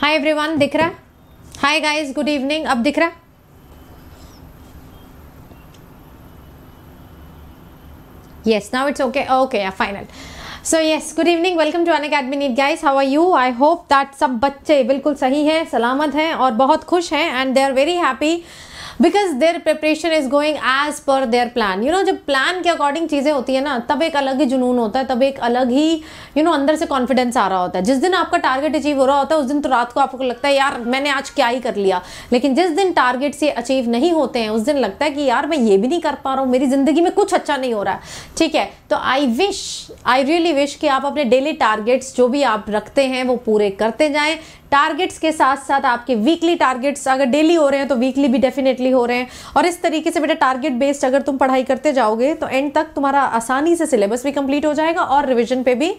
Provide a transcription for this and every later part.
Hi everyone दिख रहा hi guys good evening अब दिख रहा yes now it's okay okay final so yes good evening welcome to Unacademy NEET guys how are you I hope that सब बच्चे बिल्कुल सही हैं सलामत हैं और बहुत खुश हैं and they are very happy because their preparation is going as per their plan you know जब प्लान के अकॉर्डिंग चीज़ें होती है ना तब एक अलग ही जुनून होता है तब एक अलग ही यू you नो know, अंदर से कॉन्फिडेंस आ रहा होता है जिस दिन आपका टारगेट अचीव हो रहा होता है उस दिन तो रात को आपको लगता है यार मैंने आज क्या ही कर लिया लेकिन जिस दिन टारगेट से अचीव नहीं होते हैं उस दिन लगता है कि यार मैं ये भी नहीं कर पा रहा हूँ मेरी ज़िंदगी में कुछ अच्छा नहीं हो रहा है ठीक है तो I wish I really wish कि आप अपने डेली टारगेट्स जो भी आप रखते हैं वो पूरे करते जाएं टारगेट्स के साथ साथ आपके वीकली टारगेट्स अगर डेली हो रहे हैं तो वीकली भी डेफिनेटली हो रहे हैं और इस तरीके से बेटा टारगेट बेस्ड अगर तुम पढ़ाई करते जाओगे तो एंड तक तुम्हारा आसानी से सिलेबस भी कंप्लीट हो जाएगा और रिविजन पे भी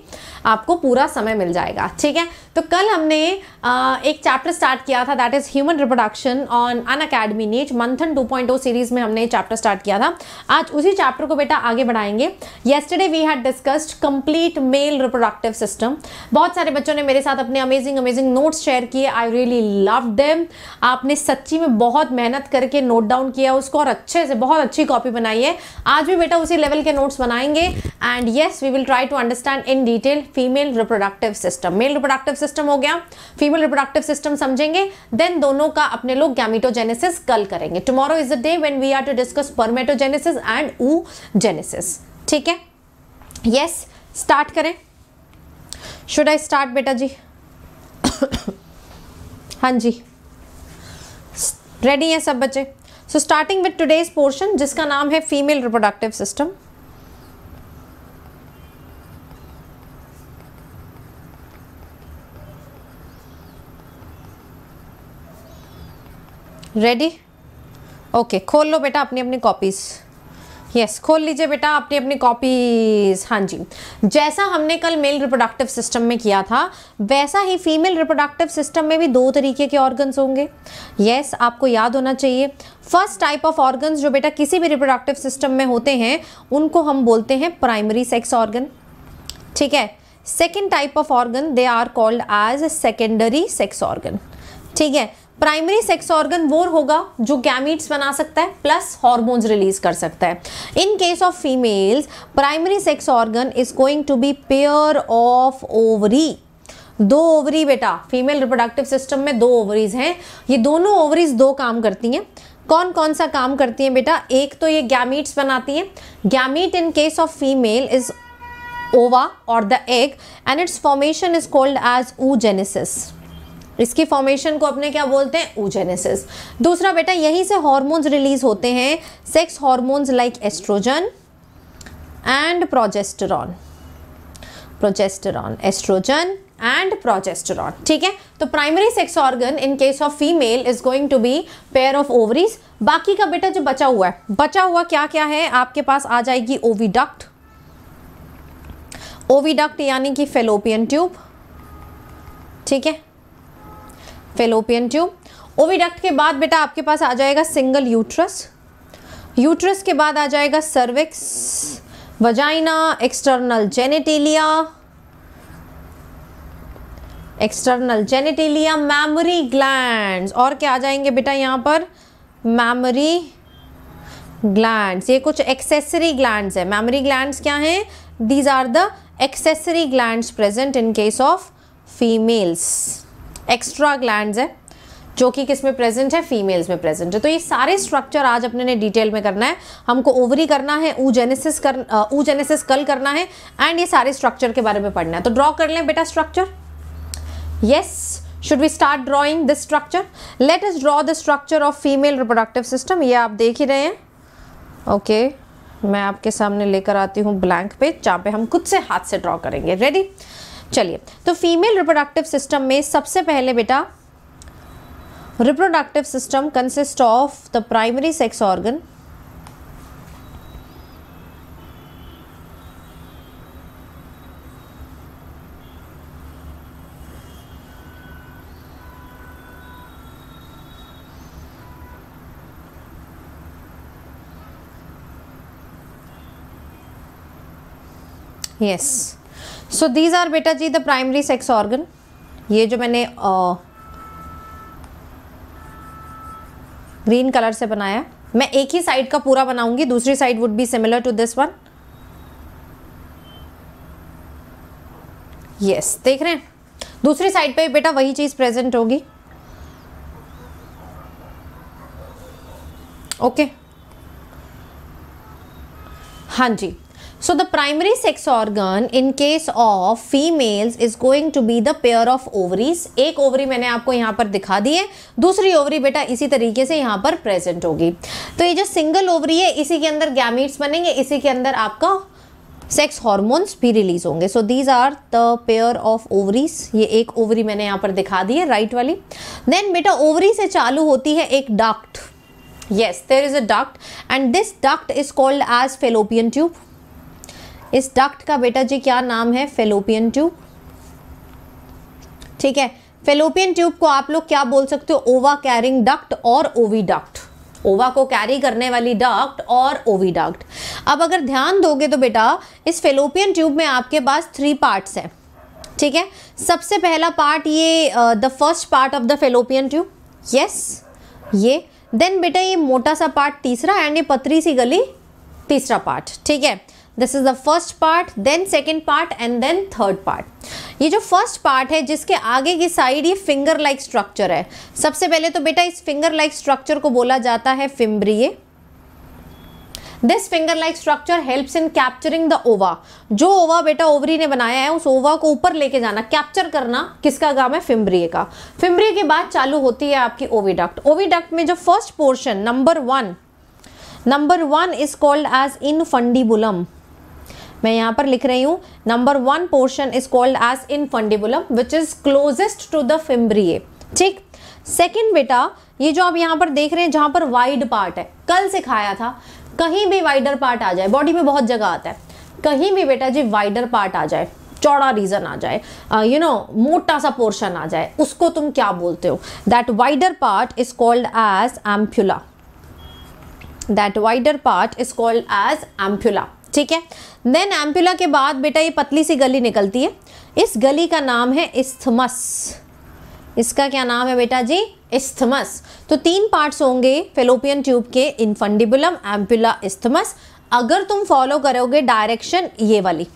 आपको पूरा समय मिल जाएगा ठीक है तो कल हमने आ, एक चैप्टर स्टार्ट किया था that is human reproduction on Unacademy NEET Manthan to series oh में हमने चैप्टर स्टार्ट किया था आज उसी चैप्टर को बेटा आगे बढ़ाएंगे yesterday we had discussed complete male reproductive system बहुत सारे बच्चों ने मेरे साथ अपने amazing amazing notes post share किए आई रियली लव देम आपने सच्ची में बहुत मेहनत करके नोट डाउन किया उसको और अच्छे से बहुत अच्छी कॉपी बनाई है आज भी बेटा उसी लेवल के नोट्स बनाएंगे and yes we will try to understand in detail female reproductive system male reproductive system हो गया फीमेल रिप्रोडक्टिव सिस्टम समझेंगे देन दोनों का अपने लोग गैमिटोजेनेसिस कल करेंगे tomorrow is a day when we are to discuss spermatogenesis and oogenesis ठीक है यस yes, स्टार्ट करें शुड आई स्टार्ट बेटा जी हाँ जी रेडी हैं सब बच्चे so starting with today's portion जिसका नाम है female reproductive system ready okay खोल लो बेटा अपनी अपनी कॉपीज़ यस yes, खोल लीजिए बेटा अपनी अपनी कॉपीज हाँ जी जैसा हमने कल मेल रिप्रोडक्टिव सिस्टम में किया था वैसा ही फीमेल रिप्रोडक्टिव सिस्टम में भी दो तरीके के ऑर्गन्स होंगे यस yes, आपको याद होना चाहिए फर्स्ट टाइप ऑफ ऑर्गन्स जो बेटा किसी भी रिप्रोडक्टिव सिस्टम में होते हैं उनको हम बोलते हैं प्राइमरी सेक्स ऑर्गन ठीक है second type of organ they are called as secondary sex organ ठीक है प्राइमरी सेक्स ऑर्गन वो होगा जो गैमीट्स बना सकता है प्लस हॉर्मोन्स रिलीज कर सकता है in case of females primary sex organ is going to be pair of ovary दो ओवरी बेटा फीमेल रिप्रोडक्टिव सिस्टम में दो ओवरीज हैं ये दोनों ओवरीज दो काम करती हैं कौन कौन सा काम करती हैं बेटा एक तो ये गैमीट्स बनाती हैं gamete in case of female is ova और the egg and its formation is called as oogenesis इसकी फॉर्मेशन को अपने क्या बोलते हैं ओजेनेसिस दूसरा बेटा यहीं से हॉर्मोन्स रिलीज होते हैं sex hormones like estrogen and progesterone progesterone estrogen and progesterone ठीक है तो primary sex organ in case of female is going to be pair of ovaries बाकी का बेटा जो बचा हुआ है बचा हुआ क्या क्या है आपके पास आ जाएगी ओविडक्ट ओविडक्ट यानी कि फेलोपियन ट्यूब ठीक है फेलोपियन ट्यूब ओविडक्ट के बाद बेटा आपके पास आ जाएगा सिंगल यूट्रस यूट्रस के बाद आ जाएगा cervix vagina external genitalia external genitalia mammary gland और क्या आ जाएंगे बेटा यहाँ पर मैमरी ग्लैंड ये कुछ एक्सेसरी ग्लैंड है मैमरी ग्लैंड क्या हैं these are the accessory gland present in case of females extra gland है जो कि किस में प्रेजेंट है फीमेल्स में प्रेजेंट है तो ये सारे स्ट्रक्चर आज अपने ने डिटेल में करना है हमको ओवरी करना है ऊजेनेसिस कर ऊजेनेसिस कल करना है एंड ये सारे स्ट्रक्चर के बारे में पढ़ना है तो ड्रॉ कर लें बेटा structure yes should we start drawing this structure let's draw the structure of female reproductive system ये आप देख ही रहे हैं ओके okay. मैं आपके सामने लेकर आती हूँ ब्लैंक पेज जहाँ पे हम खुद से हाथ से ड्रॉ करेंगे रेडी चलिए तो फीमेल रिप्रोडक्टिव सिस्टम में सबसे पहले बेटा reproductive system consist of the primary sex organ yes so these are बेटा जी द प्राइमरी सेक्स ऑर्गन ये जो मैंने ग्रीन कलर से बनाया मैं एक ही साइड का पूरा बनाऊंगी दूसरी side would be similar to this one yes देख रहे हैं दूसरी साइड पे बेटा वही चीज़ प्रेजेंट होगी ओके okay. हाँ जी so the primary sex organ in case of females is going to be the pair of ovaries एक ओवरी मैंने आपको यहाँ पर दिखा दी है दूसरी ओवरी बेटा इसी तरीके से यहाँ पर प्रेजेंट होगी तो ये जो सिंगल ओवरी है इसी के अंदर गैमिट्स बनेंगे इसी के अंदर आपका सेक्स हॉर्मोन्स भी रिलीज होंगे so these are the pair of ovaries ये एक ओवरी मैंने यहाँ पर दिखा दी है राइट वाली देन बेटा ओवरी से चालू होती है एक duct yes there is a duct and this duct is called as fallopian tube इस डक्ट का बेटा जी क्या नाम है फेलोपियन ट्यूब ठीक है फेलोपियन ट्यूब को आप लोग क्या बोल सकते हो ओवा कैरिंग डक्ट और ओवी डक्ट ओवा को कैरी करने वाली डक्ट और ओवी डक्ट अब अगर ध्यान दोगे तो बेटा इस फेलोपियन ट्यूब में आपके पास थ्री पार्ट्स हैं ठीक है सबसे पहला पार्ट ये the first part of the fallopian tube yes ये देन बेटा ये मोटा सा पार्ट तीसरा एंड ये पतरी सी गली तीसरा पार्ट ठीक है this is the first part then second part and then third part ये जो फर्स्ट पार्ट है जिसके आगे की साइड ये फिंगर लाइक स्ट्रक्चर है सबसे पहले तो बेटा इस फिंगर लाइक स्ट्रक्चर को बोला जाता है fimbriae this finger like structure helps in capturing the ova जो ओवा बेटा ओवरी ने बनाया है उस ओवा को ऊपर लेके जाना कैप्चर करना किसका काम है फिम्ब्रिय का फिम्ब्रिय के बाद चालू होती है आपकी ओविडक्ट ओविडक्ट में जो first portion number one number one is called as infundibulum मैं यहाँ पर लिख रही हूँ number one portion is called as infundibulum which is closest to the fimbriae ठीक सेकेंड बेटा ये जो आप यहाँ पर देख रहे हैं जहाँ पर वाइड पार्ट है कल सिखाया था कहीं भी वाइडर पार्ट आ जाए बॉडी में बहुत जगह आता है कहीं भी बेटा जी वाइडर पार्ट आ जाए चौड़ा रीजन आ जाए यू नो मोटा सा पोर्शन आ जाए उसको तुम क्या बोलते हो that wider part is called as ampulla that wider part is called as ampulla ठीक है देन एम्पुला के बाद बेटा ये पतली सी गली निकलती है इस गली का नाम है इस्थमस इसका क्या नाम है बेटा जी इस्थमस तो तीन पार्ट्स होंगे फेलोपियन ट्यूब के इनफंडिबुलम एम्पुला इस्थमस अगर तुम फॉलो करोगे डायरेक्शन ये वाली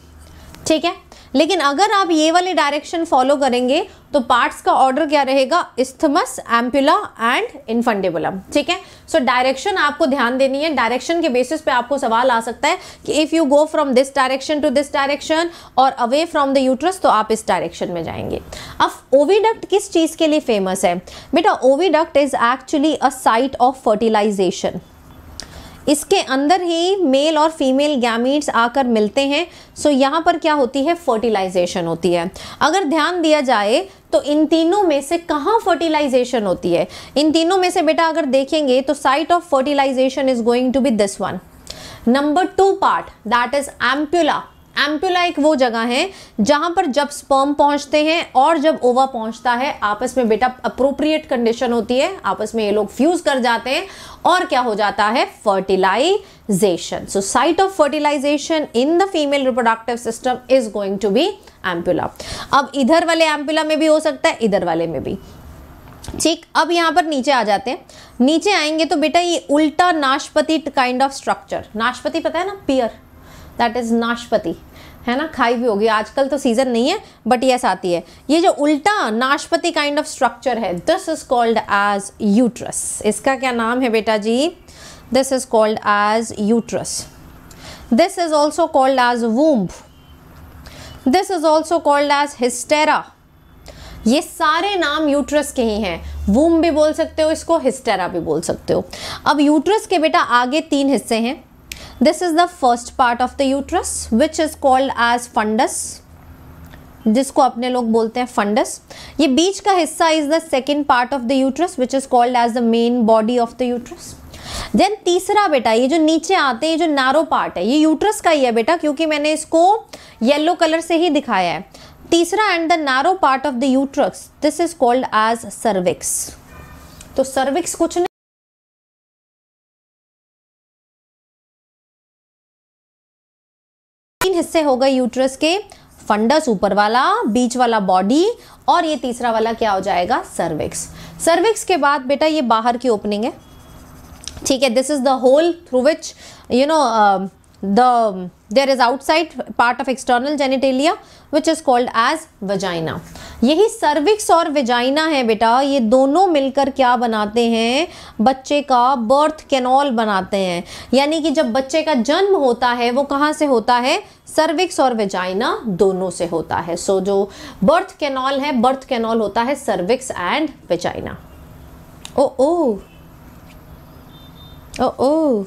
ठीक है लेकिन अगर आप ये वाले डायरेक्शन फॉलो करेंगे तो पार्ट्स का ऑर्डर क्या रहेगा इस्थमस एम्पुला एंड इन्फंडेबुलम ठीक है सो डायरेक्शन आपको ध्यान देनी है डायरेक्शन के बेसिस पे आपको सवाल आ सकता है कि if you go from this direction to this direction और अवे फ्रॉम द यूट्रस तो आप इस डायरेक्शन में जाएंगे अब ओविडक्ट किस चीज़ के लिए फेमस है बेटा oviduct is actually a site of fertilization इसके अंदर ही मेल और फीमेल गैमीट्स आकर मिलते हैं सो यहाँ पर क्या होती है फर्टिलाइजेशन होती है अगर ध्यान दिया जाए तो इन तीनों में से कहाँ फर्टिलाइजेशन होती है इन तीनों में से बेटा अगर देखेंगे तो site of fertilization is going to be this one number two part that is ampulla एक वो जगह है जहां पर जब स्पर्म पहुंचते हैं और जब ओवा पहुंचता है आपस में बेटा अप्रोप्रिएट कंडीशन होती है आपस में ये लोग फ्यूज कर जाते हैं और क्या हो जाता है fertilization so site of fertilization in the female reproductive system is going to be ampulla अब इधर वाले एम्प्यूला में भी हो सकता है इधर वाले में भी ठीक अब यहाँ पर नीचे आ जाते हैं नीचे आएंगे तो बेटा ये उल्टा नाशपति काइंड ऑफ स्ट्रक्चर नाशपति पता है ना पियर दैट इज़ नाशपति है ना खाई भी होगी आजकल तो सीज़न नहीं है बट यस आती है ये जो उल्टा नाशपति काइंड ऑफ स्ट्रक्चर है this is called as uterus इसका क्या नाम है बेटा जी this is called as uterus this is also called as womb this is also called as hystera ये सारे नाम यूट्रस के ही हैं वूम भी बोल सकते हो इसको हिस्टेरा भी बोल सकते हो अब यूट्रस के बेटा आगे तीन हिस्से हैं This is the first part of the uterus which is called as fundus. जिसको अपने लोग बोलते हैं फंडस ये बीच का हिस्सा is the second part of the uterus which is called as the main body of the uterus then तीसरा बेटा ये जो नीचे आते हैं ये जो नैरो पार्ट है ये यूट्रस का ही है बेटा क्योंकि मैंने इसको येलो कलर से ही दिखाया है तीसरा end the narrow part of the uterus this is called as cervix तो सर्विक्स कुछ नहीं हो होगा यूट्रस के फंडस ऊपर वाला बीच वाला बॉडी और ये तीसरा वाला क्या हो जाएगा सर्विक्स सर्विक्स के बाद बेटा ये बाहर की ओपनिंग है ठीक है this is the hole through which you know the there is outside part of external genitalia which is called as vagina यही cervix और vagina है बेटा ये दोनों मिलकर क्या बनाते हैं बच्चे का birth canal बनाते हैं यानी कि जब बच्चे का जन्म होता है वो कहाँ से होता है सर्विक्स और वेजाइना दोनों से होता है सो so, जो बर्थ कैनॉल है बर्थ कैनॉल होता है सर्विक्स एंड वेजाइना ओ ओ ओ ओ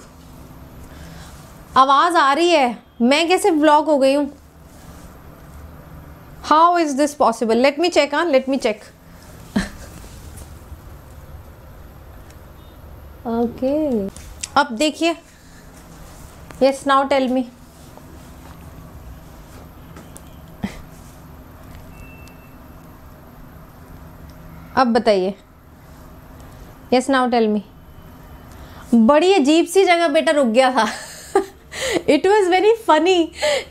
आवाज़ आ रही है मैं कैसे ब्लॉक हो गई हूँ how is this possible let me check हाँ लेट मी चेक ओके अब देखिए यस नाउ टेल मी अब बताइए यस नाउ टेल मी बड़ी अजीब सी जगह बेटा रुक गया था it was very funny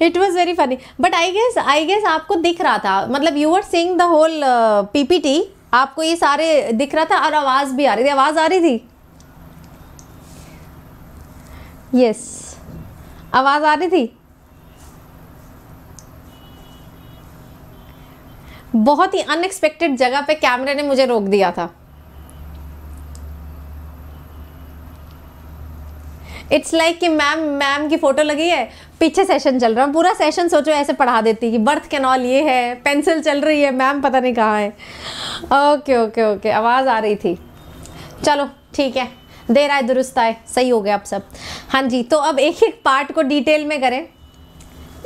it was very funny but I guess I guess आपको दिख रहा था मतलब you are seeing the whole PPT आपको ये सारे दिख रहा था और आवाज़ भी आ रही थी आवाज़ आ रही थी यस आवाज़ आ रही थी बहुत ही अनएक्सपेक्टेड जगह पे कैमरे ने मुझे रोक दिया था इट्स लाइक कि मैम मैम की फ़ोटो लगी है पीछे सेशन चल रहा है पूरा सेशन सोचो ऐसे पढ़ा देती कि बर्थ कैनॉल ये है पेंसिल चल रही है मैम पता नहीं कहाँ है ओके ओके ओके आवाज़ आ रही थी चलो ठीक है देर आए दुरुस्त आए सही हो गया आप सब हाँ जी तो अब एक एक पार्ट को डिटेल में करें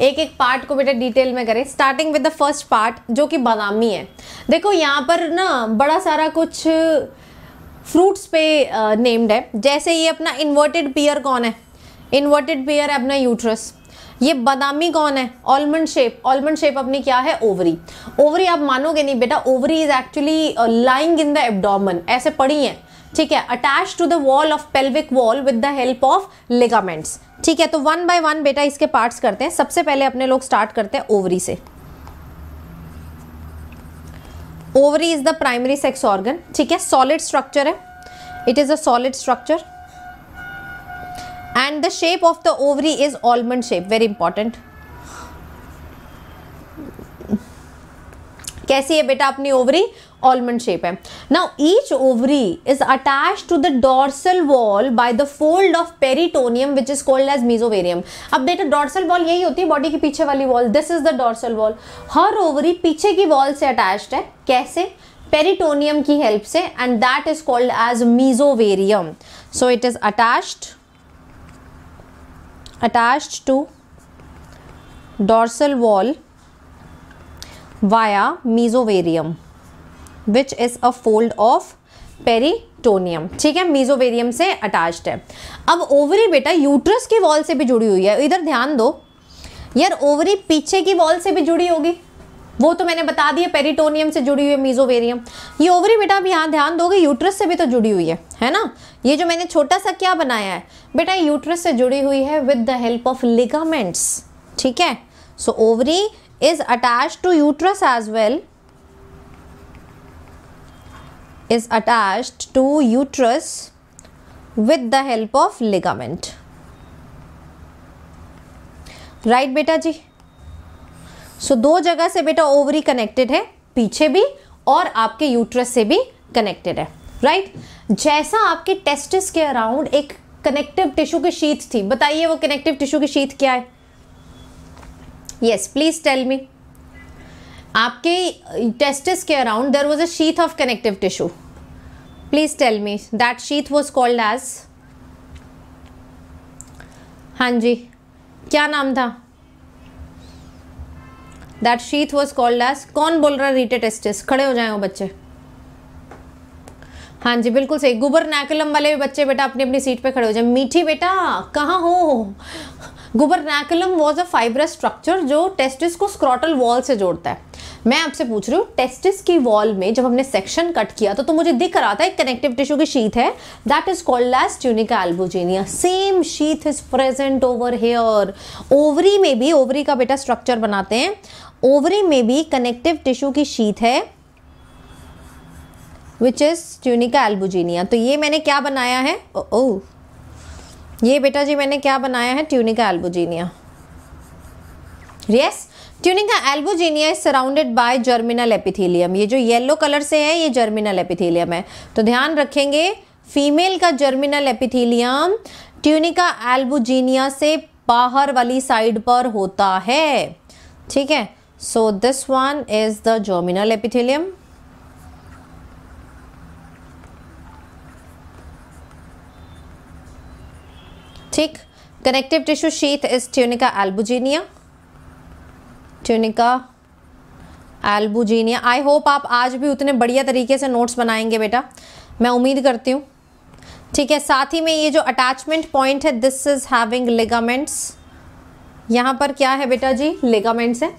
एक एक पार्ट को बेटा डिटेल में करें starting with the first part जो कि बादामी है देखो यहाँ पर ना बड़ा सारा कुछ फ्रूट्स पे नेम्ड है जैसे ये अपना इन्वर्टेड पियर कौन है इन्वर्टेड पियर अपना यूट्रस ये बादामी कौन है ऑलमंड शेप ऑलमंड शेप अपनी क्या है ओवरी ओवरी आप मानोगे नहीं बेटा ovary is actually lying in the abdomen ऐसे पड़ी हैं ठीक है attach to the wall of pelvic wall with the help of ligaments ठीक है तो वन बाय वन बेटा इसके पार्ट्स करते हैं सबसे पहले अपने लोग स्टार्ट करते हैं ओवरी से ovary is the primary sex organ ठीक है सॉलिड स्ट्रक्चर है it is a solid structure and the shape of the ovary is almond shape very important कैसी है बेटा अपनी ओवरी ऑलमंड शेप है now each ovary is attach to the dorsal wall by the fold of peritoneum which is called as mesovarium अब देखो dorsal wall यही होती है बॉडी के पीछे वाली wall this is the dorsal wall हर ओवरी पीछे की वॉल से अटैच है कैसे पेरिटोनियम की हेल्प से and that is called as mesovarium so it is attach attach to dorsal wall via mesovarium which is a fold of peritoneum ठीक है मीजोवेरियम से अटैच्ड है अब ओवरी बेटा यूट्रस की वॉल से भी जुड़ी हुई है इधर ध्यान दो यार ओवरी पीछे की वॉल से भी जुड़ी होगी वो तो मैंने बता दिया पेरिटोनियम से जुड़ी हुई है मीजोवेरियम ये ओवरी बेटा अब यहाँ ध्यान दोगे यूट्रस से भी तो जुड़ी हुई है है ना ये जो मैंने छोटा सा क्या बनाया है बेटा यूट्रस से जुड़ी हुई है with the help of ligaments ठीक है so ovary is attach to uterus as well is attached to uterus with the help of ligament right बेटा जी सो so, दो जगह से बेटा ओवरी कनेक्टेड है पीछे भी और आपके यूट्रस से भी कनेक्टेड है राइट right? जैसा आपके टेस्टिस के अराउंड एक कनेक्टिव टिश्यू की शीत थी बताइए वो कनेक्टिव टिश्यू की शीत क्या है यस प्लीज टेल मी आपके टेस्टिस के around there was a sheath of connective tissue please tell me that sheath was called as हाँ जी क्या नाम था that sheath was called as कौन बोल रहा है रीटे टेस्टिस खड़े हो जाए वो बच्चे हाँ जी बिल्कुल सही गुबर नैकलम वाले बच्चे बेटा अपनी अपनी सीट पे खड़े हो जाए मीठी बेटा कहाँ हो gubernaculum was a fibrous structure जो टेस्टिस को स्क्रॉटल वॉल से जोड़ता है मैं आपसे पूछ रही हूँ टेस्टिस की वॉल में जब हमने सेक्शन कट किया तो, तो मुझे दिख रहा था एक कनेक्टिव टिश्यू की शीत है that is called as tunica albuginea same sheath is present over here ovary में भी ओवरी का बेटा स्ट्रक्चर बनाते हैं ओवरी में भी कनेक्टिव टिश्यू की शीत है विच इज ट्यूनिका एल्बोजेनिया तो ये मैंने क्या बनाया है ओ, ओ ये बेटा जी मैंने क्या बनाया है tunica albuginea yes tunica albuginea is surrounded by germinal epithelium ये जो येलो कलर से है ये जर्मिनल एपिथेलियम है तो ध्यान रखेंगे फीमेल का जर्मिनल एपिथेलियम ट्यूनिका एल्बुजीनिया से बाहर वाली साइड पर होता है ठीक है so this one is the germinal epithelium ठीक connective tissue sheath is tunica albuginea tunica albuginea I hope आप आज भी उतने बढ़िया तरीके से नोट्स बनाएंगे बेटा मैं उम्मीद करती हूँ ठीक है साथ ही में ये जो अटैचमेंट पॉइंट है दिस इज हैविंग लिगामेंट्स यहाँ पर क्या है बेटा जी लिगामेंट्स है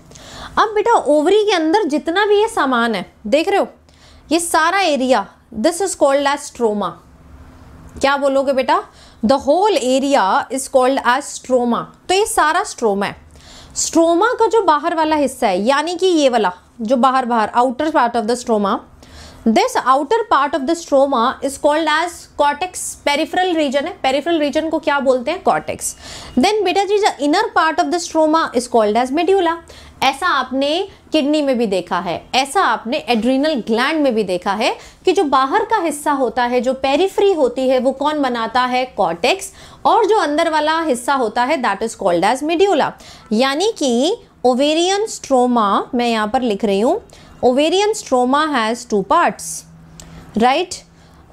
अब बेटा ओवरी के अंदर जितना भी ये सामान है देख रहे हो ये सारा area this is called as stroma क्या बोलोगे बेटा the whole area is called as stroma तो ये सारा स्ट्रोमा है स्ट्रोमा का जो बाहर वाला हिस्सा है यानी कि ये वाला जो बाहर बाहर outer part of the stroma this outer part of the stroma is called as cortex peripheral region है पेरिफ्रल रीजन को क्या बोलते हैं कॉटेक्स देन बेटा जी the inner part of the stroma is called as medulla ऐसा आपने kidney में भी देखा है ऐसा आपने एड्रीनल ग्लैंड में भी देखा है कि जो बाहर का हिस्सा होता है जो पेरीफ्री होती है वो कौन बनाता है कॉटेक्स और जो अंदर वाला हिस्सा होता है that is called as medulla यानी कि ओवेरियन स्ट्रोमा मैं यहाँ पर लिख रही हूँ ovarian stroma has two parts right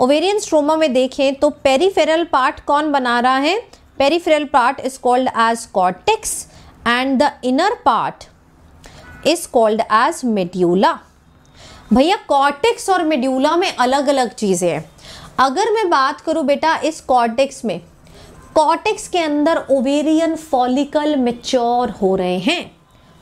ovarian stroma में देखें तो पेरीफेरल पार्ट कौन बना रहा है peripheral part is called as cortex and the inner part is called as medulla भैया कॉटिक्स और मेड्यूला में अलग अलग चीज़ें हैं अगर मैं बात करूँ बेटा इस कॉटिक्स में कॉटिक्स के अंदर ओवेरियन फॉलिकल मेच्योर हो रहे हैं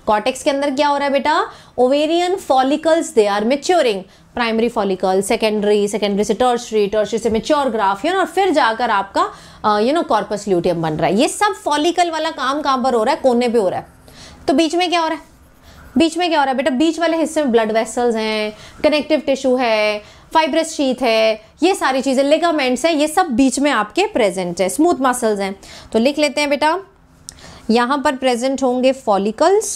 कॉटेक्स के अंदर क्या हो रहा है बेटा ovarian follicles they are maturing primary follicle secondary secondary से टर्सरी टर्सरी से मेच्योर ग्राफियन और फिर जाकर आपका यू नो कॉर्पस ल्यूटियम बन रहा है ये सब फॉलिकल वाला काम कहाँ पर हो रहा है कोने पे हो रहा है तो बीच में क्या हो रहा है बीच में क्या हो रहा है बेटा बीच वाले हिस्से में ब्लड वेसल्स हैं कनेक्टिव टिश्यू है फाइब्रस शीथ है ये सारी चीज़ें लिगामेंट्स हैं ये सब बीच में आपके प्रेजेंट है स्मूथ मसल्स हैं तो लिख लेते हैं बेटा यहाँ पर प्रेजेंट होंगे फॉलिकल्स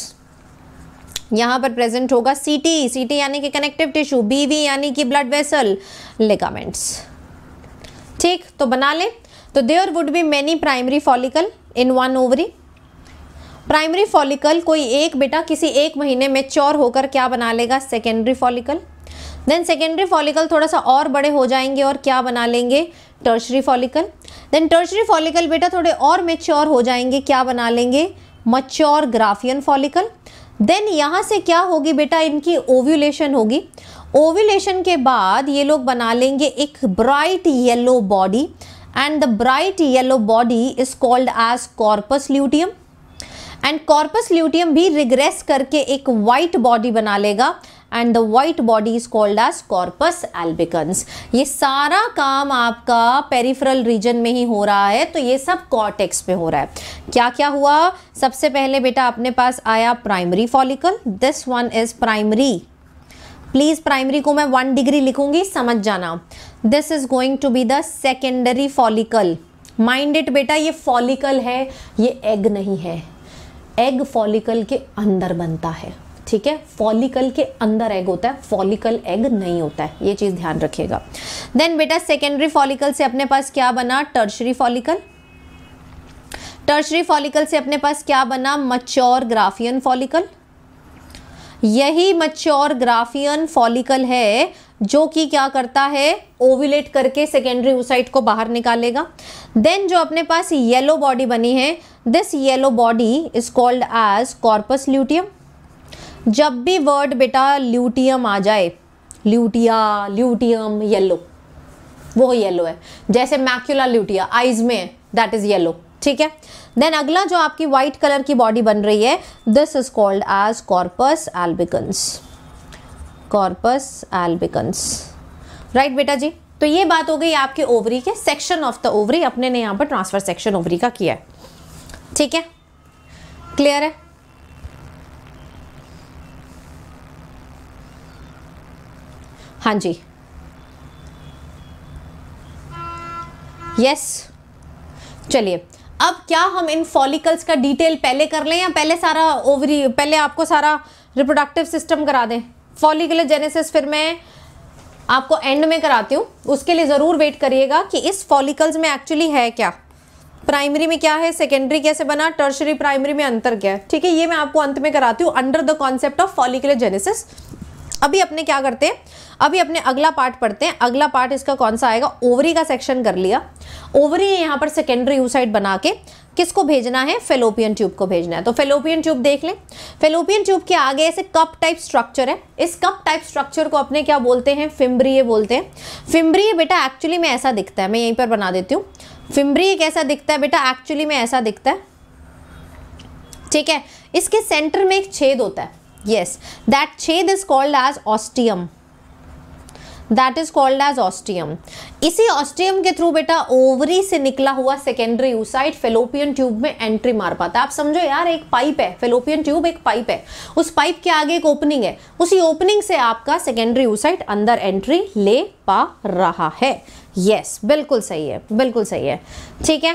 यहाँ पर प्रेजेंट होगा सीटी सीटी यानी कि कनेक्टिव टिश्यू बीवी यानी कि ब्लड वेसल लेगामेंट्स ठीक तो बना लें तो there would be many primary follicle in one ovary primary follicle कोई एक बेटा किसी एक महीने में चोर होकर क्या बना लेगा secondary follicle then secondary follicle थोड़ा सा और बड़े हो जाएंगे और क्या बना लेंगे tertiary follicle then tertiary follicle बेटा थोड़े और मेच्योर हो जाएंगे क्या बना लेंगे मच्योर ग्राफियन फॉलिकल देन यहाँ से क्या होगी बेटा इनकी ओव्यूलेशन होगी ओव्यूलेशन के बाद ये लोग बना लेंगे एक bright yellow body and the bright yellow body is called as corpus luteum and corpus luteum भी रिग्रेस करके एक वाइट बॉडी बना लेगा and the white body is called as corpus albicans ये सारा काम आपका पेरीफ्रल रीजन में ही हो रहा है तो ये सब कॉर्टेक्स पे हो रहा है क्या क्या हुआ सबसे पहले बेटा अपने पास आया primary follicle this one is primary please primary को मैं वन डिग्री लिखूंगी समझ जाना this is going to be the secondary follicle mind it बेटा ये फॉलिकल है ये एग नहीं है एग फॉलिकल के अंदर बनता है ठीक है फॉलिकल के अंदर एग होता है फॉलिकल एग नहीं होता है ये चीज़ ध्यान रखिएगा देन बेटा सेकेंडरी फॉलिकल से अपने पास क्या बना टर्शरी फॉलिकल टर्शरी फॉलिकल से अपने पास क्या बना मच्योर ग्राफियन फॉलिकल यही मच्योर ग्राफियन फॉलिकल है जो कि क्या करता है ओविलेट करके सेकेंडरी ओसाइट को बाहर निकालेगा देन जो अपने पास येलो बॉडी बनी है this yellow body is called as corpus luteum जब भी वर्ड बेटा ल्यूटियम आ जाए ल्यूटिया ल्यूटियम येलो वो येलो है जैसे मैक्यूला ल्यूटिया आइज में दैट इज येलो ठीक है देन अगला जो आपकी व्हाइट कलर की बॉडी बन रही है this is called as corpus albicans corpus albicans right बेटा जी तो ये बात हो गई आपके ओवरी के सेक्शन ऑफ द ओवरी अपने ने यहाँ पर ट्रांसफर सेक्शन ओवरी का किया है ठीक है क्लियर है हाँ जी यस चलिए अब क्या हम इन फॉलिकल्स का डिटेल पहले कर लें या पहले सारा ओवरी पहले आपको सारा रिप्रोडक्टिव सिस्टम करा दें फॉलिकुलर जेनेसिस फिर मैं आपको एंड में कराती हूँ उसके लिए ज़रूर वेट करिएगा कि इस फॉलिकल्स में एक्चुअली है क्या प्राइमरी में क्या है सेकेंडरी कैसे बना टर्शरी प्राइमरी में अंतर क्या है ठीक है ये मैं आपको अंत में कराती हूँ under the concept of follicular genesis अभी अपने क्या करते हैं अभी अपने अगला पार्ट पढ़ते हैं अगला पार्ट इसका कौन सा आएगा ओवरी का सेक्शन कर लिया ओवरी यहाँ पर सेकेंडरी यूसाइड बना के किसको भेजना है फेलोपियन ट्यूब को भेजना है तो फेलोपियन ट्यूब देख लें फेलोपियन ट्यूब के आगे ऐसे कप टाइप स्ट्रक्चर है इस कप टाइप स्ट्रक्चर को अपने क्या बोलते हैं फिम्ब्रिय बोलते हैं फिम्ब्रिय बेटा एक्चुअली में ऐसा दिखता है मैं यहीं पर बना देती हूँ फिम्ब्रिय कैसा दिखता है बेटा एक्चुअली में ऐसा दिखता है ठीक है इसके सेंटर में एक छेद होता है yes that chhed is called as ostium That is called as ostium. इसी ostium के थ्रू बेटा ओवरी से निकला हुआ सेकेंडरी यूसाइट फेलोपियन ट्यूब में एंट्री मार पाता है आप समझो यार एक पाइप है फेलोपियन ट्यूब एक पाइप है उस पाइप के आगे एक ओपनिंग है उसी ओपनिंग से आपका सेकेंडरी यूसाइट अंदर एंट्री ले पा रहा है यस yes, बिल्कुल सही है बिल्कुल सही है ठीक है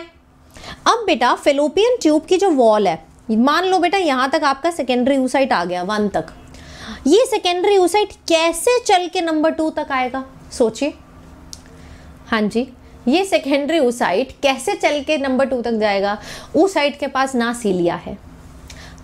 अब बेटा फेलोपियन ट्यूब की जो वॉल है मान लो बेटा यहाँ तक आपका सेकेंडरी यूसाइट आ गया वन तक ये सेकेंडरी यूसाइट कैसे चल के नंबर टू तक आएगा सोचिए हाँ जी ये सेकेंडरी ऊसाइट कैसे चल के नंबर टू तक जाएगा ऊसाइट के पास ना सीलिया है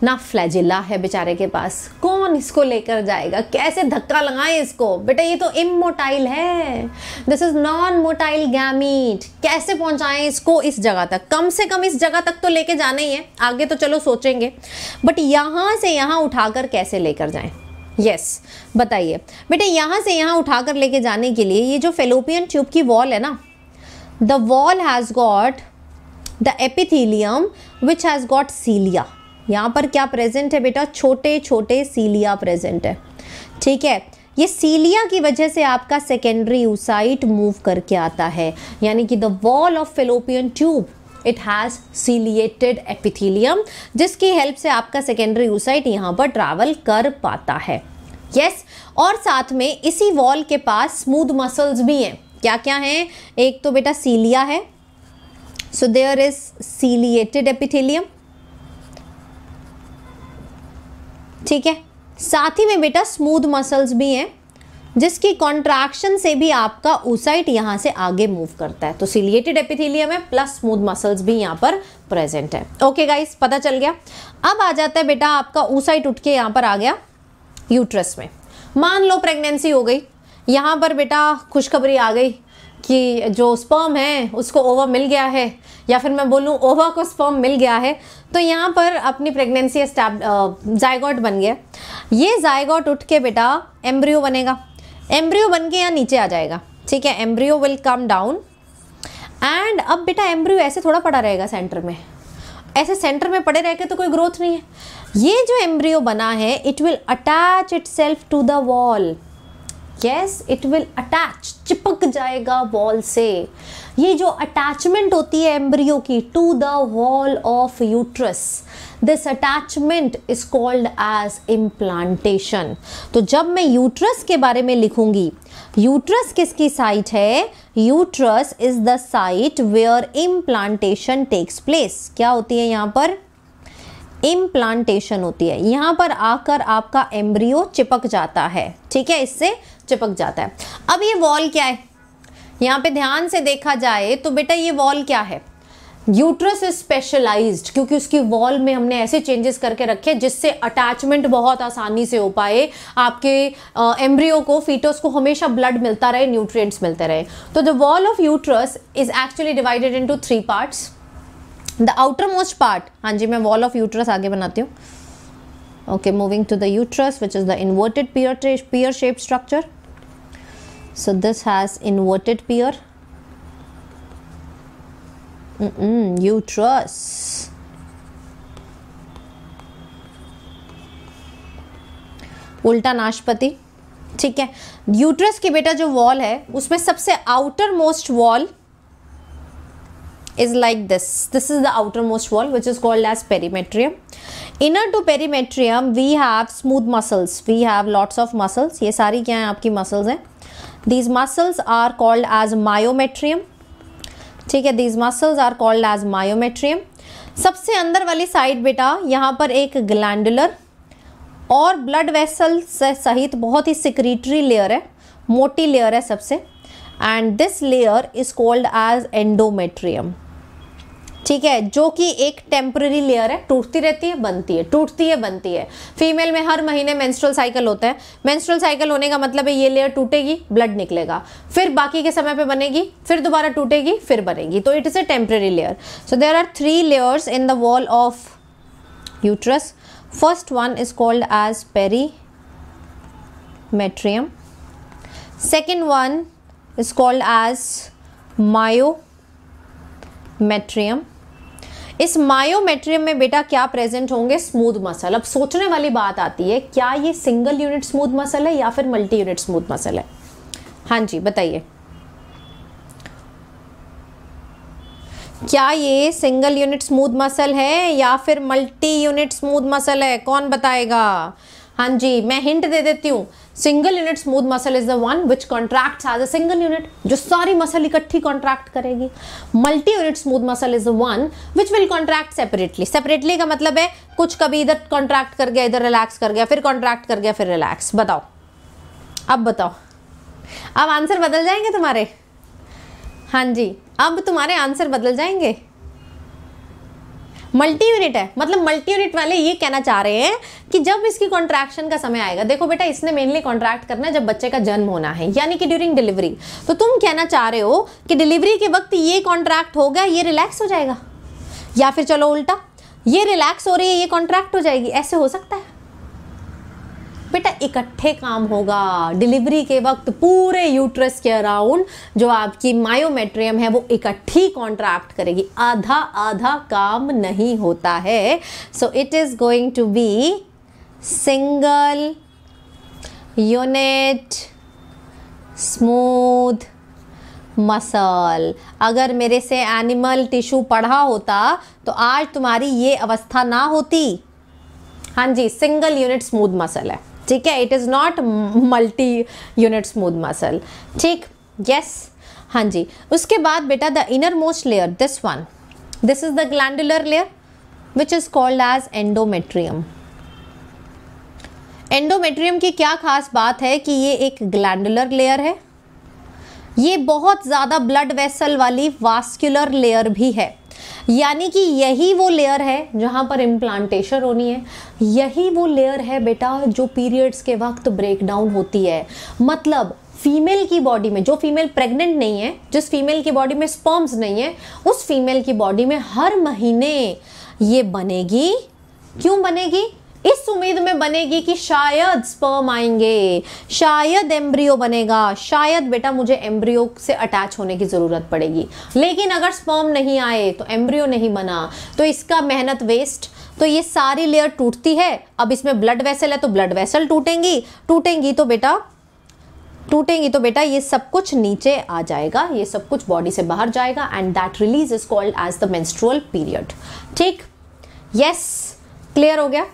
ना फ्लैजिला है बेचारे के पास कौन इसको लेकर जाएगा कैसे धक्का लगाएं इसको बेटा ये तो इमोटाइल है this is non motile gamete कैसे पहुंचाएं इसको इस जगह तक कम से कम इस जगह तक तो लेके जाना ही है आगे तो चलो सोचेंगे बट यहाँ से यहाँ उठाकर कैसे लेकर जाएं यस yes, बताइए बेटे यहाँ से यहाँ उठाकर लेके जाने के लिए ये जो फेलोपियन ट्यूब की वॉल है ना the wall has got the epithelium which has got cilia यहाँ पर क्या प्रेजेंट है बेटा छोटे छोटे सीलिया प्रेजेंट है ठीक है ये सीलिया की वजह से आपका सेकेंडरी यूसाइट मूव करके आता है यानी कि the wall of fallopian tube it has ciliated epithelium जिसकी हेल्प से आपका सेकेंडरी यूसाइट यहाँ पर ट्रैवल कर पाता है यस yes, और साथ में इसी वॉल के पास स्मूथ मसल्स भी हैं क्या क्या हैं एक तो बेटा सीलिया है so there is ciliated epithelium ठीक है साथ ही में बेटा स्मूथ मसल्स भी हैं जिसकी कॉन्ट्रैक्शन से भी आपका ऊसाइट यहाँ से आगे मूव करता है तो सिलिएटेड एपिथीलियम है प्लस स्मूथ मसल्स भी यहाँ पर प्रेजेंट है ओके गाइस पता चल गया अब आ जाता है बेटा आपका ऊसाइट उठ के यहाँ पर आ गया यूट्रस में मान लो प्रेगनेंसी हो गई यहाँ पर बेटा खुशखबरी आ गई कि जो स्पर्म है उसको ओवा मिल गया है या फिर मैं बोलूँ ओवा को स्पर्म मिल गया है तो यहाँ पर अपनी प्रेगनेंसी जायगॉट बन गया ये जायगॉट उठ के बेटा एम्ब्रियो बनेगा एम्ब्रियो बन के यहाँ नीचे आ जाएगा ठीक है embryo will come down and अब बेटा एम्ब्रियो ऐसे थोड़ा पड़ा रहेगा सेंटर में ऐसे सेंटर में पड़े रह के तो कोई ग्रोथ नहीं है ये जो एम्ब्रियो बना है it will attach itself to the wall yes it will attach चिपक जाएगा वॉल से ये जो अटैचमेंट होती है एम्ब्रियो की to the wall of uterus this attachment is called as implantation तो जब मैं यूट्रस के बारे में लिखूंगी यूट्रस किसकी साइट है uterus is the site where implantation takes place क्या होती है यहाँ पर इम्प्लांटेशन होती है यहाँ पर आकर आपका एम्ब्रियो चिपक जाता है ठीक है इससे चिपक जाता है अब ये वॉल क्या है यहाँ पे ध्यान से देखा जाए तो बेटा ये वॉल क्या है यूट्रस इज स्पेशलाइज्ड क्योंकि उसकी वॉल में हमने ऐसे चेंजेस करके रखे जिससे अटैचमेंट बहुत आसानी से हो पाए आपके एम्ब्रियो को फीटस को हमेशा ब्लड मिलता रहे न्यूट्रिएंट्स मिलते रहे तो the wall of uterus is actually divided into three parts the outermost part हाँ जी मैं वॉल ऑफ यूट्रस आगे बनाती हूँ okay moving to the uterus which is the inverted pear pear shape structure so this has inverted pair mm -mm, uterus उल्टा नाशपति ठीक है uterus की बेटा जो वॉल है उसमें सबसे outermost wall is like this this is the outermost wall which is called as perimetrium inner to perimetrium we have smooth muscles we have lots of muscles ये सारी क्या है आपकी मसल्स हैं these muscles are called as myometrium ठीक है these muscles are called as myometrium सबसे अंदर वाली साइड बेटा यहाँ पर एक ग्लैंडुलर और ब्लड वेसल से सहित बहुत ही सिक्रीटरी लेयर है मोटी लेयर है सबसे and this layer is called as endometrium ठीक है जो कि एक टेम्पररी लेयर है टूटती रहती है बनती है टूटती है बनती है फीमेल में हर महीने मेंस्ट्रुअल साइकिल होता है मेंस्ट्रुअल साइकिल होने का मतलब है ये लेयर टूटेगी ब्लड निकलेगा फिर बाकी के समय पे बनेगी फिर दोबारा टूटेगी फिर बनेगी तो it is a temporary layer so there are three layers in the wall of uterus first one is called as perimetrium second one is called as myometrium इस मायोमेट्रियम में बेटा क्या प्रेजेंट होंगे smooth muscle अब सोचने वाली बात आती है क्या ये सिंगल यूनिट स्मूथ मसल है या फिर मल्टी यूनिट स्मूथ मसल है हाँ जी बताइए क्या ये सिंगल यूनिट स्मूथ मसल है या फिर मल्टी यूनिट स्मूथ मसल है कौन बताएगा हाँ जी मैं हिंट दे देती हूँ single unit smooth muscle is the one which contract as a single unit जो सारी मसल इकट्ठी कॉन्ट्रैक्ट करेगी multi unit smooth muscle is the one which will contract separately separately का मतलब है कुछ कभी इधर कॉन्ट्रैक्ट कर गया इधर रिलैक्स कर गया फिर कॉन्ट्रैक्ट कर गया फिर रिलैक्स बताओ अब बताओ अब आंसर बदल जाएंगे तुम्हारे हाँ जी अब तुम्हारे आंसर बदल जाएंगे मल्टी यूनिट है मतलब मल्टी यूनिट वाले ये कहना चाह रहे हैं कि जब इसकी कॉन्ट्रैक्शन का समय आएगा देखो बेटा इसने मेनली कॉन्ट्रैक्ट करना है जब बच्चे का जन्म होना है यानी कि ड्यूरिंग डिलीवरी तो तुम कहना चाह रहे हो कि डिलीवरी के वक्त ये कॉन्ट्रैक्ट होगा ये रिलैक्स हो जाएगा या फिर चलो उल्टा ये रिलैक्स हो रही है ये कॉन्ट्रैक्ट हो जाएगी ऐसे हो सकता है इकट्ठे काम होगा डिलीवरी के वक्त पूरे यूट्रस के अराउंड जो आपकी मायोमेट्रियम है वो इकट्ठी कॉन्ट्रैक्ट करेगी आधा आधा काम नहीं होता है so it is going to be single unit smooth muscle अगर मेरे से एनिमल टिश्यू पढ़ा होता तो आज तुम्हारी ये अवस्था ना होती हाँ जी सिंगल यूनिट स्मूथ मसल है ठीक है it is not multi unit smooth muscle ठीक यस हाँ जी उसके बाद बेटा the innermost layer this one this is the glandular layer which is called as endometrium endometrium की क्या खास बात है कि ये एक ग्लैंडुलर लेयर है ये बहुत ज़्यादा ब्लड वेसल वाली वास्कुलर लेयर भी है यानी कि यही वो लेयर है जहाँ पर इम्प्लांटेशन होनी है यही वो लेयर है बेटा जो पीरियड्स के वक्त ब्रेकडाउन होती है मतलब फीमेल की बॉडी में जो फीमेल प्रेग्नेंट नहीं है जिस फीमेल की बॉडी में स्पर्म्स नहीं है उस फीमेल की बॉडी में हर महीने ये बनेगी क्यों बनेगी इस उम्मीद में बनेगी कि शायद स्पर्म आएंगे शायद एम्ब्रियो बनेगा शायद बेटा मुझे एम्ब्रियो से अटैच होने की ज़रूरत पड़ेगी लेकिन अगर स्पर्म नहीं आए तो एम्ब्रियो नहीं बना तो इसका मेहनत वेस्ट तो ये सारी लेयर टूटती है अब इसमें ब्लड वेसल है तो ब्लड वेसल टूटेंगी टूटेंगी तो बेटा टूटेंगी तो बेटा ये सब कुछ नीचे आ जाएगा ये सब कुछ बॉडी से बाहर जाएगा and that release is called as the menstrual period ठीक यस क्लियर हो गया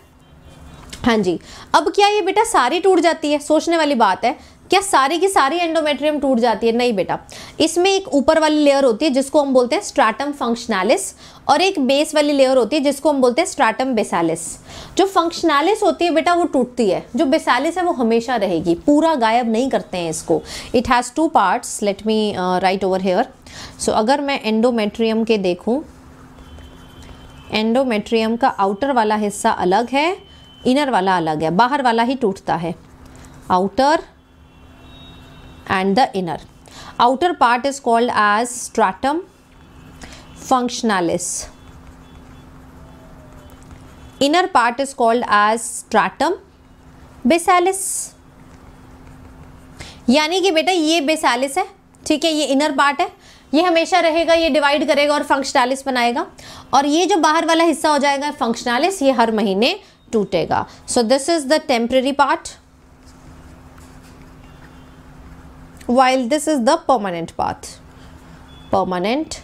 हाँ जी अब क्या ये बेटा सारी टूट जाती है सोचने वाली बात है क्या सारी की सारी एंडोमेट्रियम टूट जाती है नहीं बेटा इसमें एक ऊपर वाली लेयर होती है जिसको हम बोलते हैं स्ट्राटम फंक्शनालिस और एक बेस वाली लेयर होती है जिसको हम बोलते हैं स्ट्राटम बेसालिस जो फंक्शनैलिस होती है बेटा वो टूटती है जो बेसालिस है वो हमेशा रहेगी पूरा गायब नहीं करते हैं इसको it has two parts let me write over here so अगर मैं एंडोमेट्रियम के देखूँ एंडोमेट्रियम का आउटर वाला हिस्सा अलग है इनर वाला अलग है बाहर वाला ही टूटता है outer and the inner outer part is called as stratum functionalis inner part is called as stratum basalis यानी कि बेटा ये बेसैलिस है ठीक है ये इनर पार्ट है ये हमेशा रहेगा ये डिवाइड करेगा और फंक्शनालिस बनाएगा और ये जो बाहर वाला हिस्सा हो जाएगा फंक्शनालिस ये हर महीने टूटेगा so this is the temporary part while this is the permanent part permanent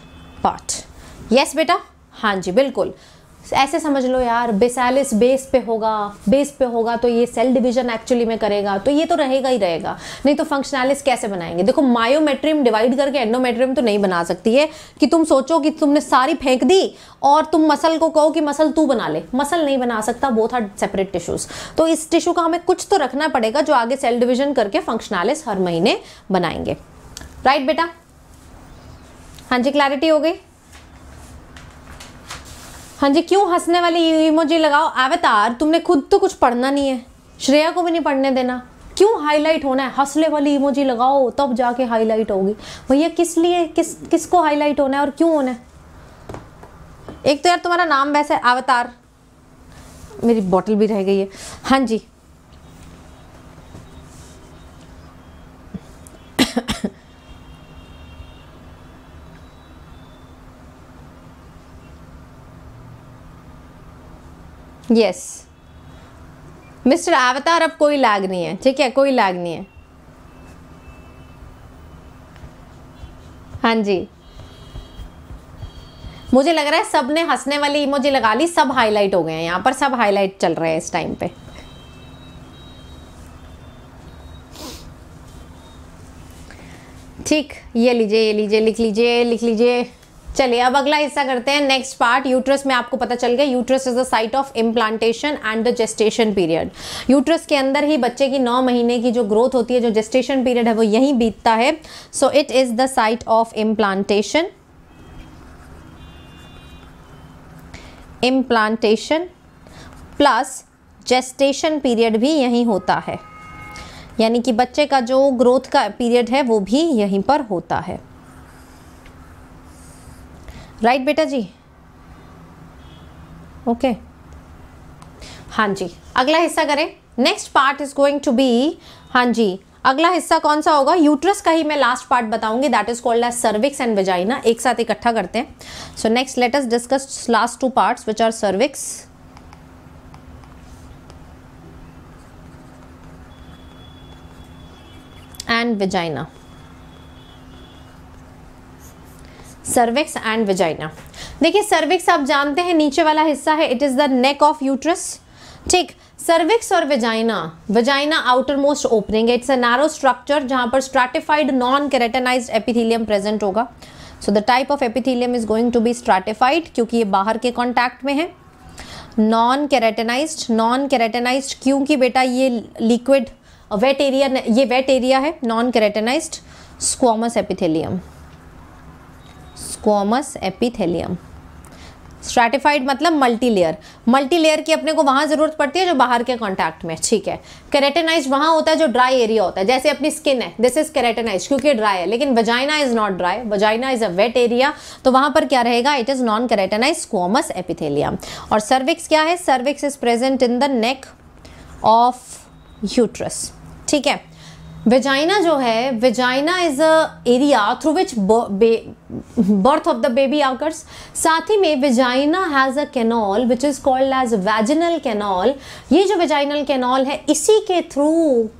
part yes बेटा हाँ जी बिल्कुल ऐसे समझ लो यार बेसालिस बेस पे होगा बेस पे होगा तो ये सेल डिवीजन एक्चुअली में करेगा तो ये तो रहेगा ही रहेगा नहीं तो फंक्शनैलिस कैसे बनाएंगे देखो मायोमेट्रियम डिवाइड करके एंडोमेट्रियम तो नहीं बना सकती है कि तुम सोचो कि तुमने सारी फेंक दी और तुम मसल को कहो कि मसल तू बना ले मसल नहीं बना सकता बोथ आर सेपरेट टिश्यूज तो इस टिश्यू का हमें कुछ तो रखना पड़ेगा जो आगे सेल डिविजन करके फंक्शनैलिस हर महीने बनाएंगे राइट बेटा हाँ जी क्लैरिटी हो गई हाँ जी क्यों हंसने वाली इमोजी लगाओ अवतार तुमने खुद तो कुछ पढ़ना नहीं है श्रेया को भी नहीं पढ़ने देना क्यों हाईलाइट होना है हंसले वाली इमोजी लगाओ तब तो जाके हाईलाइट होगी भैया किस लिए किस किसको हाईलाइट होना है और क्यों होना है एक तो यार तुम्हारा नाम वैसे अवतार मेरी बॉटल भी रह गई है हाँ जी यस मिस्टर अवतार अब कोई लाग नहीं है ठीक है कोई लाग नहीं है हाँ जी मुझे लग रहा है सब ने हंसने वाली इमोजी लगा ली सब हाईलाइट हो गए हैं यहाँ पर सब हाईलाइट चल रहे हैं इस टाइम पे ठीक ये लीजिए ये लीजिए लिख लीजिए लिख लीजिए चलिए अब अगला हिस्सा करते हैं नेक्स्ट पार्ट यूट्रस में आपको पता चल गया uterus is the site of implantation and the gestation period uterus के अंदर ही बच्चे की नौ महीने की जो ग्रोथ होती है जो जेस्टेशन पीरियड है वो यहीं बीतता है so it is the site of implantation implantation plus gestation period भी यहीं होता है यानी कि बच्चे का जो ग्रोथ का पीरियड है वो भी यहीं पर होता है राइट बेटा जी ओके okay. हाँ जी अगला हिस्सा करें next part is going to be हाँ जी अगला हिस्सा कौन सा होगा यूट्रस का ही मैं लास्ट पार्ट बताऊंगी that is called as cervix and vagina एक साथ इकट्ठा करते हैं so next let us discuss last two parts which are cervix and vagina cervix and vagina देखिए सर्विक्स आप जानते हैं नीचे वाला हिस्सा है it is the neck of uterus ठीक सर्विक्स और vagina vagina outermost opening है इट्स अ नैरो स्ट्रक्चर जहाँ पर stratified non keratinise epithelium present होगा so the type of epithelium is going to be stratified क्योंकि ये बाहर के कॉन्टैक्ट में है नॉन कैरेटेनाइज नॉन कैरेटेनाइज क्योंकि बेटा ये लिक्विड वेट एरिया ये वेट एरिया है non keratinise squamous epithelium squamous epithelium stratified मतलब मल्टीलेयर मल्टीलेयर की अपने को वहाँ ज़रूरत पड़ती है जो बाहर के कॉन्टैक्ट में ठीक है कैरेटेनाइज वहाँ होता है जो ड्राई एरिया होता है जैसे अपनी स्किन है दिस इज कैरेटेनाइज क्योंकि ड्राई है लेकिन vagina is not dry vagina is a wet area तो वहाँ पर क्या रहेगा it is non keratinise squamous epithelium और सर्विक्स क्या है cervix is present in the neck of uterus ठीक है वेजाइना जो है vagina is a area through which birth of the baby occurs साथ ही में vagina has a canal which is called as vaginal canal ये जो वेजाइनल कैनॉल है इसी के थ्रू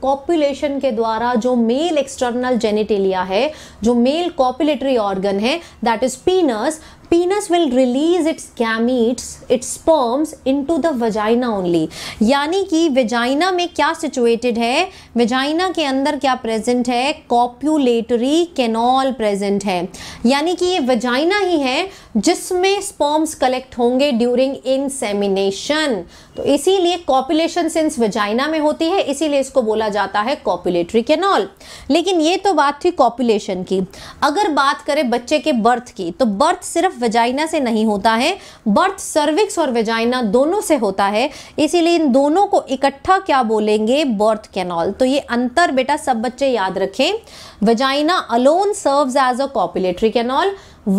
कॉपुलेशन के द्वारा जो मेल एक्सटर्नल जेनिटेलिया है जो मेल कॉपुलेटरी ऑर्गन है that is penis penis will release its gametes its sperms to the vagina only यानी कि वजाइना में क्या सिचुएटेड है वेजाइना के अंदर क्या प्रेजेंट है कॉप्यूलेटरी कैनॉल प्रेजेंट है यानी कि ये वजाइना ही है जिसमें स्पर्म्स कलेक्ट होंगे ड्यूरिंग इनसेमिनेशन तो इसीलिए कॉपुलेशन सिंस वेजाइना में होती है इसीलिए इसको बोला जाता है कॉपुलेटरी कैनॉल लेकिन ये तो बात थी कॉपुलेशन की अगर बात करें बच्चे के बर्थ की तो बर्थ सिर्फ वेजाइना से नहीं होता है बर्थ सर्विक्स और वेजाइना दोनों से होता है इसीलिए इन दोनों को इकट्ठा क्या बोलेंगे बर्थ कैनॉल तो ये अंतर बेटा सब बच्चे याद रखें vagina alone serve as a copulatory canal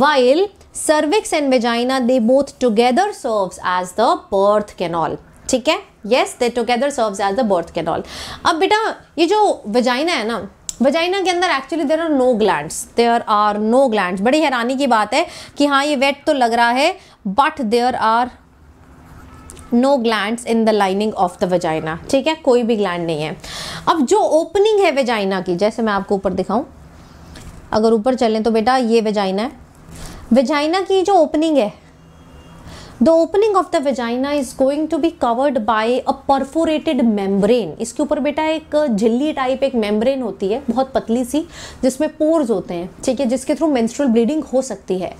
while cervix and vagina they both together serve as the birth canal ठीक है yes they together serve as the birth canal अब बेटा ये जो वेजाइना है ना वजाइना के अंदर actually there are no gland there are no gland बड़ी हैरानी की बात है कि हाँ ये वेट तो लग रहा है but there are no gland in the lining of the vagina ठीक है कोई भी ग्लैंड नहीं है अब जो ओपनिंग है वेजाइना की जैसे मैं आपको ऊपर दिखाऊं अगर ऊपर चलें तो बेटा ये वेजाइना है वेजाइना की जो ओपनिंग है the opening of the vagina is going to be covered by a perforated membrane इसके ऊपर बेटा एक झिल्ली टाइप एक मेम्ब्रेन होती है बहुत पतली सी जिसमें पोर्स होते हैं ठीक है जिसके थ्रू मेंस्ट्रुअल ब्लीडिंग हो सकती है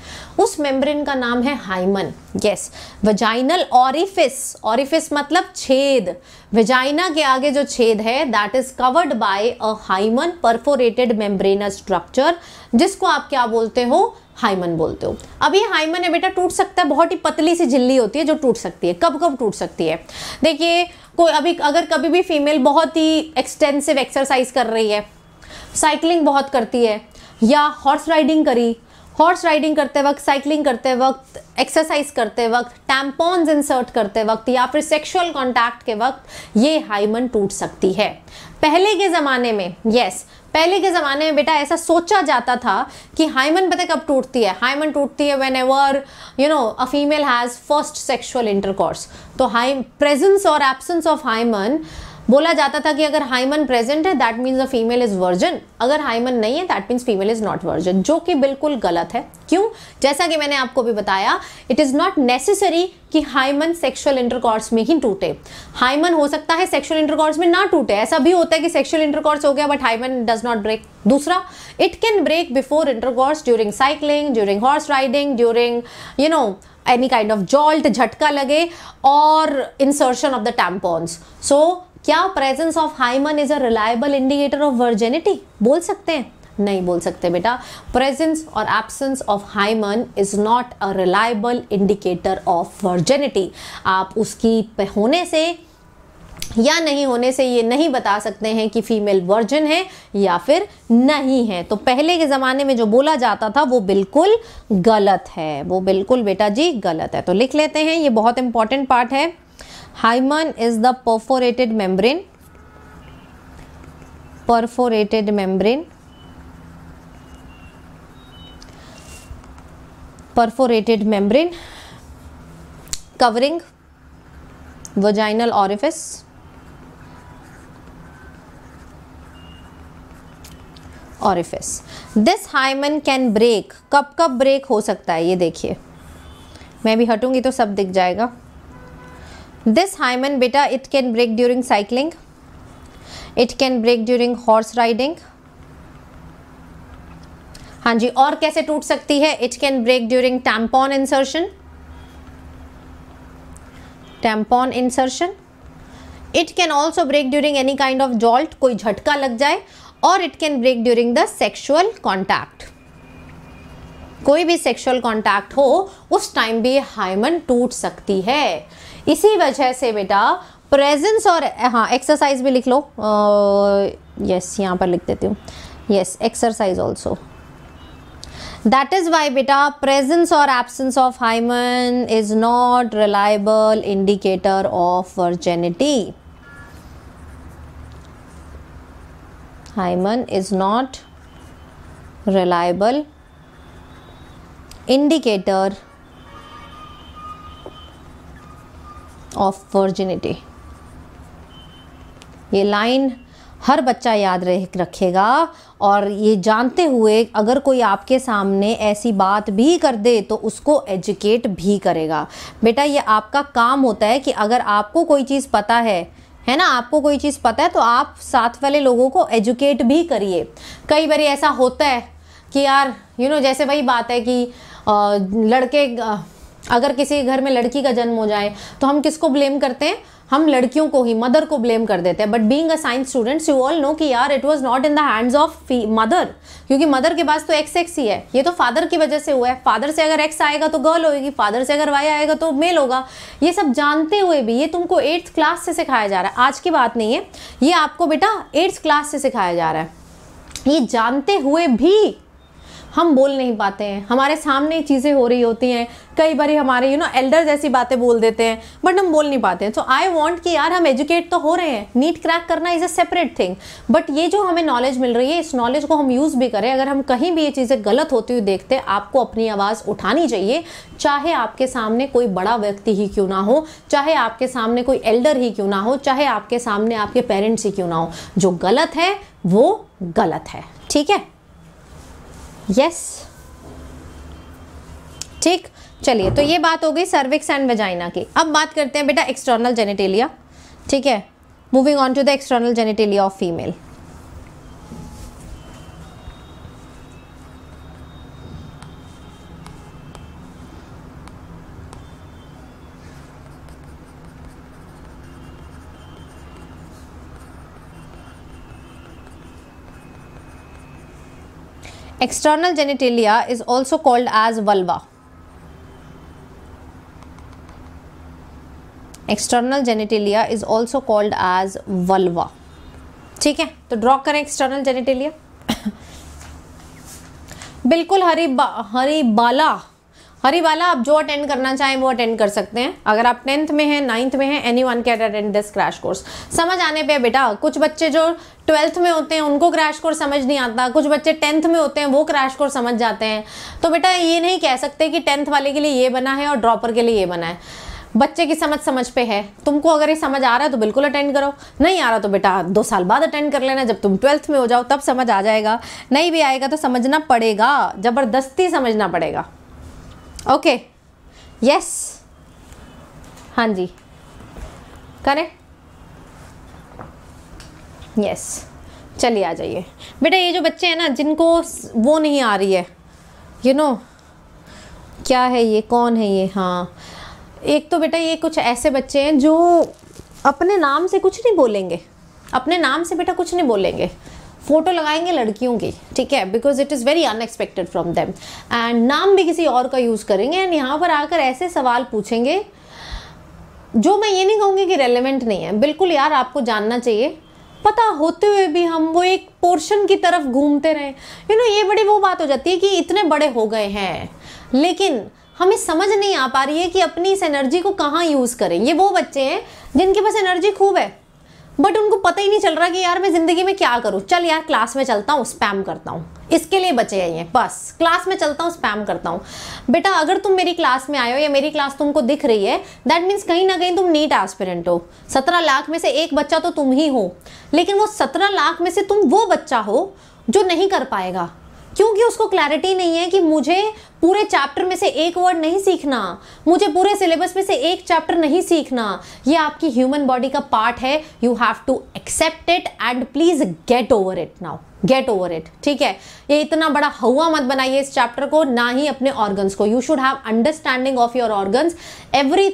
उस मेम्ब्रेन का नाम है hymen yes vaginal orifice orifice मतलब छेद वेजाइना के आगे जो छेद है that is covered by a hymen perforated membranous structure जिसको आप क्या बोलते हो हाइमन बोलते हो अब ये हाइमन है बेटा टूट सकता है बहुत ही पतली सी झिल्ली होती है जो टूट सकती है कब कब टूट सकती है देखिए कोई अभी अगर कभी भी फीमेल बहुत ही एक्सटेंसिव एक्सरसाइज कर रही है साइकिलिंग बहुत करती है या हॉर्स राइडिंग करी हॉर्स राइडिंग करते वक्त साइकिलिंग करते वक्त एक्सरसाइज करते वक्त टैम्पॉन्स इंसर्ट करते वक्त या फिर सेक्सुअल कॉन्टैक्ट के वक्त ये हाइमन टूट सकती है पहले के ज़माने में यस पहले के ज़माने में बेटा ऐसा सोचा जाता था कि हाइमन पता कब टूटती है हाइमन टूटती है whenever you know a female has first sexual intercourse तो हाई प्रेजेंस और एब्सेंस ऑफ हाइमन बोला जाता था कि अगर हाइमन प्रेजेंट है that means a female is virgin अगर हाइमन नहीं है that means female is not virgin जो कि बिल्कुल गलत है क्यों जैसा कि मैंने आपको भी बताया इट इज़ नॉट नेसेसरी कि हाइमन सेक्सुअल इंटरकॉर्स में ही टूटे हाइमन हो सकता है सेक्सुअल इंटरकॉर्स में ना टूटे ऐसा भी होता है कि सेक्सुअल इंटरकॉर्स हो गया but hymen does not break दूसरा it can break before intercourse during cycling during horse riding during you know any kind of jolt झटका लगे और insertion of the tampons so क्या presence of hymen is a reliable indicator of virginity बोल सकते हैं नहीं बोल सकते बेटा प्रेजेंस और absence of hymen is not a reliable indicator of virginity आप उसकी होने से या नहीं होने से ये नहीं बता सकते हैं कि फीमेल वर्जन है या फिर नहीं है तो पहले के ज़माने में जो बोला जाता था वो बिल्कुल गलत है वो बिल्कुल बेटा जी गलत है तो लिख लेते हैं ये बहुत इंपॉर्टेंट पार्ट है Hymen is the perforated membrane. Perforated membrane. Perforated membrane covering vaginal orifice. Orifice this hymen can break कब कब ब्रेक हो सकता है ये देखिए मैं भी हटूंगी तो सब दिख जाएगा दिस हाइमन बेटा it can break during cycling it can break during horse riding हाँ जी और कैसे टूट सकती है it can break during tampon insertion tampon insertion it can also break during any kind of jolt कोई झटका लग जाए और it can break during the sexual contact कोई भी सेक्सुअल कॉन्टैक्ट हो उस टाइम भी हाइमन टूट सकती है इसी वजह से बेटा प्रेजेंस और हाँ एक्सरसाइज भी लिख लो यस यहाँ पर लिख देती हूँ yes exercise also that is why बेटा प्रेजेंस और absence of hymen is not reliable indicator of virginity hymen is not reliable indicator of virginity ये लाइन हर बच्चा याद रखेगा और ये जानते हुए अगर कोई आपके सामने ऐसी बात भी कर दे तो उसको एजुकेट भी करेगा बेटा ये आपका काम होता है कि अगर आपको कोई चीज़ पता है है ना आपको कोई चीज़ पता है तो आप साथ वाले लोगों को एजुकेट भी करिए कई बार ऐसा होता है कि यार यू you नो know, जैसे वही बात है कि लड़के अगर किसी घर में लड़की का जन्म हो जाए तो हम किसको ब्लेम करते हैं हम लड़कियों को ही मदर को ब्लेम कर देते हैं but being a science students you all know कि यार it was not in the hands of mother क्योंकि मदर के पास तो एक्स एक्स ही है ये तो फादर की वजह से हुआ है फादर से अगर एक्स आएगा तो गर्ल होगी फादर से अगर वाई आएगा तो मेल होगा ये सब जानते हुए भी ये तुमको एट्थ क्लास से सिखाया जा रहा है आज की बात नहीं है ये आपको बेटा एट्थ क्लास से सिखाया जा रहा है ये जानते हुए भी हम बोल नहीं पाते हैं हमारे सामने चीज़ें हो रही होती हैं कई बार हमारे यू नो एल्डर जैसी बातें बोल देते हैं बट हम बोल नहीं पाते हैं सो आई वॉन्ट कि यार हम एजुकेट तो हो रहे हैं नीट क्रैक करना is a separate thing but ये जो हमें नॉलेज मिल रही है इस नॉलेज को हम यूज़ भी करें अगर हम कहीं भी ये चीज़ें गलत होती हुई देखते हैं आपको अपनी आवाज़ उठानी चाहिए चाहे आपके सामने कोई बड़ा व्यक्ति ही क्यों ना हो चाहे आपके सामने कोई एल्डर ही क्यों ना हो चाहे आपके सामने आपके पेरेंट्स ही क्यों ना हो जो गलत है वो गलत है ठीक है यस ठीक चलिए तो ये बात हो गई सर्विक्स एंड वेजाइना की अब बात करते हैं बेटा एक्सटर्नल जेनेटेलिया ठीक है moving on to the external genitalia of female external genitalia is also called as vulva external genitalia is also called as vulva ठीक है तो ड्रॉ करें एक्सटर्नल जेनिटेलिया बिल्कुल हरी बा, हरी बाला हरि वाला आप जो अटेंड करना चाहें वो अटेंड कर सकते हैं अगर आप टेंथ में हैं नाइन्थ में हैं anyone can attend this crash course समझ आने पे बेटा कुछ बच्चे जो ट्वेल्थ में होते हैं उनको क्रैश कोर्स समझ नहीं आता कुछ बच्चे टेंथ में होते हैं वो क्रैश कोर्स समझ जाते हैं तो बेटा ये नहीं कह सकते कि टेंथ वाले के लिए ये बना है और ड्रॉपर के लिए ये बना है बच्चे की समझ समझ पे है तुमको अगर ये समझ आ रहा है तो बिल्कुल अटेंड करो नहीं आ रहा तो बेटा दो साल बाद अटेंड कर लेना जब तुम ट्वेल्थ में हो जाओ तब समझ आ जाएगा नहीं भी आएगा तो समझना पड़ेगा ज़बरदस्ती समझना पड़ेगा ओके यस हाँ जी करें यस चलिए आ जाइए बेटा ये जो बच्चे हैं ना जिनको वो नहीं आ रही है यू you नो know, क्या है ये कौन है ये हाँ एक तो बेटा ये कुछ ऐसे बच्चे हैं जो अपने नाम से कुछ नहीं बोलेंगे अपने नाम से बेटा कुछ नहीं बोलेंगे फ़ोटो लगाएंगे लड़कियों की ठीक है because it is very unexpected from them and नाम भी किसी और का यूज़ करेंगे एंड यहाँ पर आकर ऐसे सवाल पूछेंगे जो मैं ये नहीं कहूँगी कि रेलिवेंट नहीं है बिल्कुल यार आपको जानना चाहिए पता होते हुए भी हम वो एक पोर्शन की तरफ घूमते रहे यू you नो know, ये बड़ी वो बात हो जाती है कि इतने बड़े हो गए हैं लेकिन हमें समझ नहीं आ पा रही है कि अपनी इस एनर्जी को कहाँ यूज़ करें ये वो बच्चे हैं जिनके पास एनर्जी खूब है बट उनको पता ही नहीं चल रहा कि यार मैं ज़िंदगी में क्या करूँ चल यार क्लास में चलता हूँ स्पैम करता हूँ इसके लिए बचे हैं बस क्लास में चलता हूँ स्पैम करता हूँ बेटा अगर तुम मेरी क्लास में आए हो या मेरी क्लास तुमको दिख रही है दैट मीन्स कहीं ना कहीं तुम नीट एस्पिरेंट हो सत्रह लाख में से एक बच्चा तो तुम ही हो लेकिन वो सत्रह लाख में से तुम वो बच्चा हो जो नहीं कर पाएगा क्योंकि उसको क्लैरिटी नहीं है कि मुझे पूरे चैप्टर में से एक वर्ड नहीं सीखना मुझे पूरे सिलेबस में से एक चैप्टर नहीं सीखना ये आपकी ह्यूमन बॉडी का पार्ट है you have to accept it and please get over it now get over it ठीक है ये इतना बड़ा हवा मत बनाइए इस चैप्टर को ना ही अपने ऑर्गन्स को you should have understanding of your organs every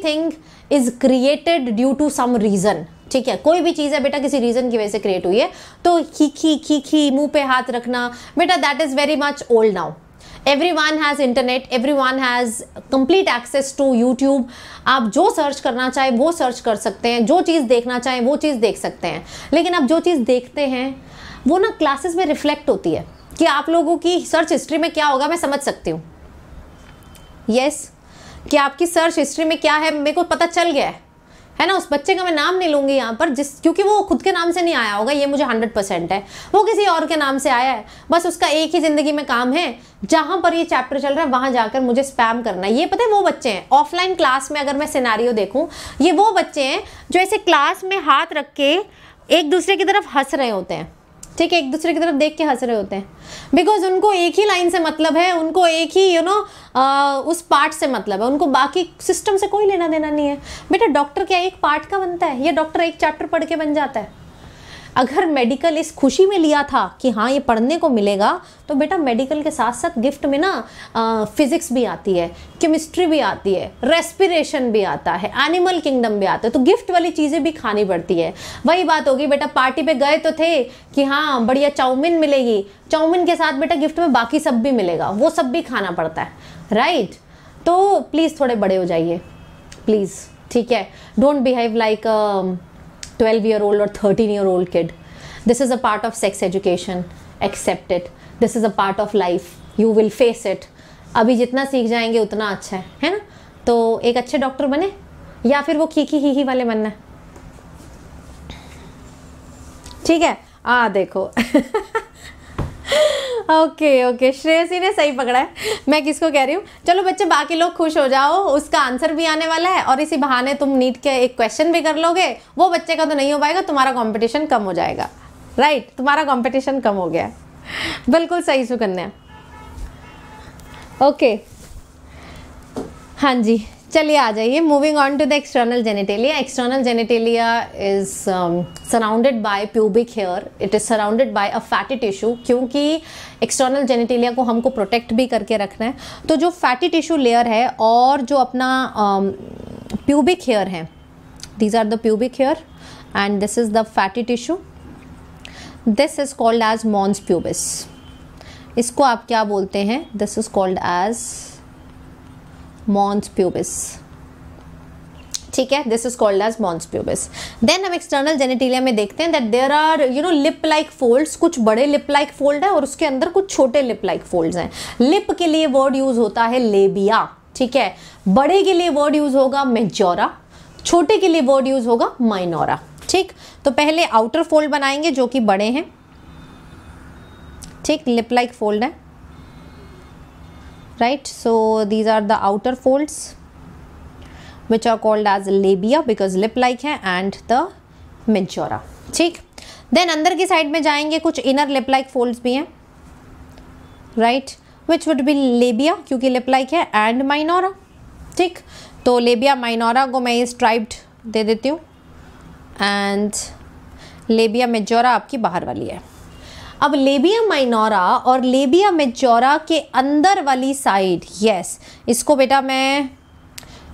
is created due to some reason ठीक है कोई भी चीज़ है बेटा किसी रीज़न की वजह से क्रिएट हुई है तो खीखी खीखी मुंह पे हाथ रखना बेटा that is very much old now everyone has internet everyone has complete access to YouTube आप जो सर्च करना चाहें वो सर्च कर सकते हैं जो चीज़ देखना चाहें वो चीज़ देख सकते हैं लेकिन आप जो चीज़ देखते हैं वो ना क्लासेस में रिफ्लेक्ट होती है कि आप लोगों की सर्च हिस्ट्री में क्या होगा मैं समझ सकती हूँ यस yes, कि आपकी सर्च हिस्ट्री में क्या है मेरे को पता चल गया है है ना उस बच्चे का मैं नाम नहीं लूँगी यहाँ पर जिस क्योंकि वो खुद के नाम से नहीं आया होगा ये मुझे हंड्रेड परसेंट है वो किसी और के नाम से आया है बस उसका एक ही ज़िंदगी में काम है जहाँ पर ये चैप्टर चल रहा है वहाँ जाकर मुझे स्पैम करना है ये पता है वो बच्चे हैं ऑफलाइन क्लास में अगर मैं सिनारियो देखूँ ये वो बच्चे हैं जो ऐसे क्लास में हाथ रख के एक दूसरे की तरफ हंस रहे होते हैं ठीक है एक दूसरे की तरफ देख के हंस रहे होते हैं बिकॉज उनको एक ही लाइन से मतलब है उनको एक ही यू you नो know, उस पार्ट से मतलब है उनको बाकी सिस्टम से कोई लेना देना नहीं है बेटा डॉक्टर क्या एक पार्ट का बनता है या डॉक्टर एक चैप्टर पढ़ के बन जाता है अगर मेडिकल इस खुशी में लिया था कि हाँ ये पढ़ने को मिलेगा तो बेटा मेडिकल के साथ साथ गिफ्ट में ना फिज़िक्स भी आती है केमिस्ट्री भी आती है रेस्पिरेशन भी आता है एनिमल किंगडम भी आता है तो गिफ्ट वाली चीज़ें भी खानी पड़ती है वही बात होगी बेटा पार्टी पे गए तो थे कि हाँ बढ़िया चाउमीन मिलेगी चाउमिन के साथ बेटा गिफ्ट में बाकी सब भी मिलेगा वो सब भी खाना पड़ता है राइट तो प्लीज़ थोड़े बड़े हो जाइए प्लीज़ ठीक है don't behave like 12 year old or 13 year old kid this is a part of sex education accept it this is a part of life you will face it अभी जितना सीख जाएंगे उतना अच्छा है है ना तो एक अच्छे डॉक्टर बने या फिर वो खीखी ही ही वाले बनना ठीक है आ देखो ओके ओके श्रेयसी ने सही पकड़ा है मैं किसको कह रही हूँ चलो बच्चे बाकी लोग खुश हो जाओ उसका आंसर भी आने वाला है और इसी बहाने तुम नीट के एक क्वेश्चन भी कर लोगे वो बच्चे का तो नहीं हो पाएगा तुम्हारा कॉम्पिटिशन कम हो जाएगा राइट तुम्हारा कॉम्पिटिशन कम हो गया बिल्कुल सही सुकन्या ओके हाँ जी चलिए आ जाइए moving on to the external genitalia external genitalia is surrounded by pubic hair it is surrounded by a fatty tissue क्योंकि एक्सटर्नल जेनेटेलिया को हमको प्रोटेक्ट भी करके रखना है तो जो फैटी टिश्यू लेयर है और जो अपना प्यूबिक um, हेयर है these are the pubic hair and this is the fatty tissue this is called as mons pubis इसको आप क्या बोलते हैं this is called as mons pubis ठीक है this is called as mons pubis then हम external genitalia में देखते हैं that there are you know lip like folds कुछ बड़े लिप लाइक फोल्ड है और उसके अंदर कुछ छोटे लिप लाइक फोल्ड्स हैं लिप के लिए वर्ड यूज होता है लेबिया ठीक है बड़े के लिए वर्ड यूज होगा मेजोरा छोटे के लिए वर्ड यूज होगा माइनोरा ठीक तो पहले आउटर फोल्ड बनाएंगे जो कि बड़े हैं ठीक लिप लाइक फोल्ड है right so these are the outer folds which are called as labia because lip like है and the minchora ठीक देन अंदर की साइड में जाएंगे कुछ इनर लिप लाइक फोल्ड्स भी हैं right which would be labia क्योंकि लिप लाइक है एंड माइनोरा ठीक तो लेबिया माइनोरा को मैं ये स्ट्राइप्ड दे देती हूँ एंड लेबिया मेजोरा आपकी बाहर वाली है अब लेबिया माइनोरा और लेबिया मेजोरा के अंदर वाली साइड यस इसको बेटा मैं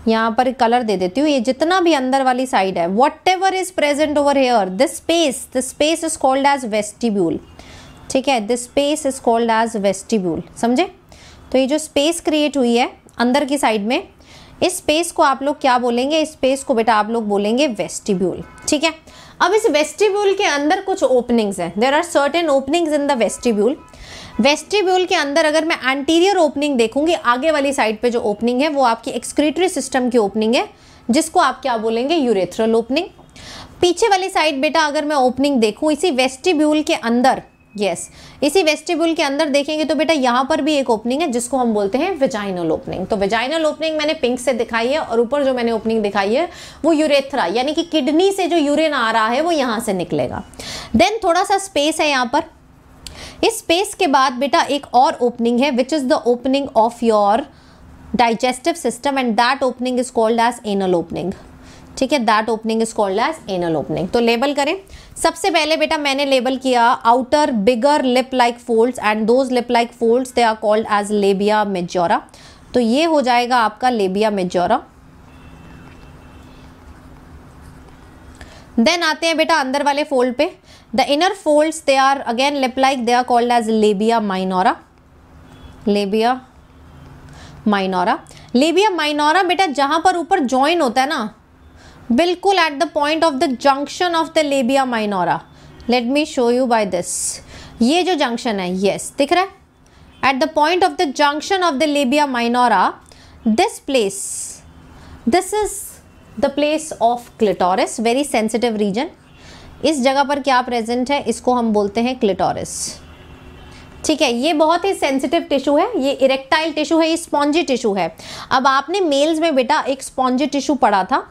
यहाँ पर कलर दे देती हूँ ये जितना भी अंदर वाली साइड है whatever is present over here this space this space is called as vestibule ठीक है this space is called as vestibule समझे तो ये जो स्पेस क्रिएट हुई है अंदर की साइड में इस स्पेस को आप लोग क्या बोलेंगे इस स्पेस को बेटा आप लोग बोलेंगे वेस्टिब्यूल ठीक है अब इस वेस्टिब्यूल के अंदर कुछ ओपनिंग्स हैं there are certain openings in the vestibule vestibule के अंदर अगर मैं एंटीरियर ओपनिंग देखूंगी आगे वाली साइड पे जो ओपनिंग है वो आपकी एक्सक्रीटरी सिस्टम की ओपनिंग है जिसको आप क्या बोलेंगे यूरेथ्रल ओपनिंग पीछे वाली साइड बेटा अगर मैं ओपनिंग देखूँ इसी वेस्टिब्यूल के अंदर यस yes. इसी वेस्टिबुल के अंदर देखेंगे तो बेटा यहाँ पर भी एक ओपनिंग है जिसको हम बोलते हैं वेजाइनल ओपनिंग तो वेजाइनल ओपनिंग मैंने पिंक से दिखाई है और ऊपर जो मैंने ओपनिंग दिखाई है वो यूरेथ्रा यानी कि किडनी से जो यूरिन आ रहा है वो यहाँ से निकलेगा देन थोड़ा सा स्पेस है यहाँ पर इस स्पेस के बाद बेटा एक और ओपनिंग है which is the opening of your digestive system and that opening is called as anal opening ठीक है that opening is called as anal opening तो लेबल करें सबसे पहले बेटा मैंने लेबल किया outer bigger lip like folds and those lip like folds they are called as labia majora तो ये हो जाएगा आपका लेबिया मेजोरा देन आते हैं बेटा अंदर वाले फोल्ड पे the inner folds they are again lip like they are called as labia minora labia minora labia minora बेटा जहां पर ऊपर ज्वाइन होता है ना बिल्कुल at the point of the junction of the labia minora let me show you by this ये जो जंक्शन है यस yes, दिख रहा है at the point of the junction of the labia minora this place this is the place of clitoris very sensitive region इस जगह पर क्या प्रेजेंट है इसको हम बोलते हैं क्लिटोरिस ठीक है ये बहुत ही सेंसिटिव टिश्यू है ये इरेक्टाइल टिश्यू है ये स्पॉन्जी टिश्यू है अब आपने मेल्स में बेटा एक स्पॉन्जी टिश्यू पढ़ा था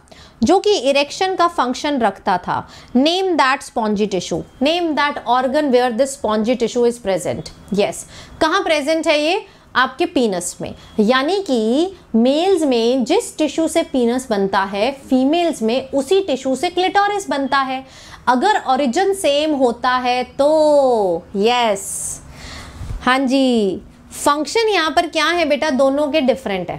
जो कि इरेक्शन का फंक्शन रखता था name that spongy tissue name that organ where this spongy tissue is present yes कहाँ प्रेजेंट है ये आपके पीनस में यानी कि मेल्स में जिस टिश्यू से पीनस बनता है फीमेल्स में उसी टिश्यू से क्लिटोरिस बनता है अगर ओरिजिन सेम होता है तो यस हाँ जी फंक्शन यहाँ पर क्या है बेटा दोनों के डिफरेंट है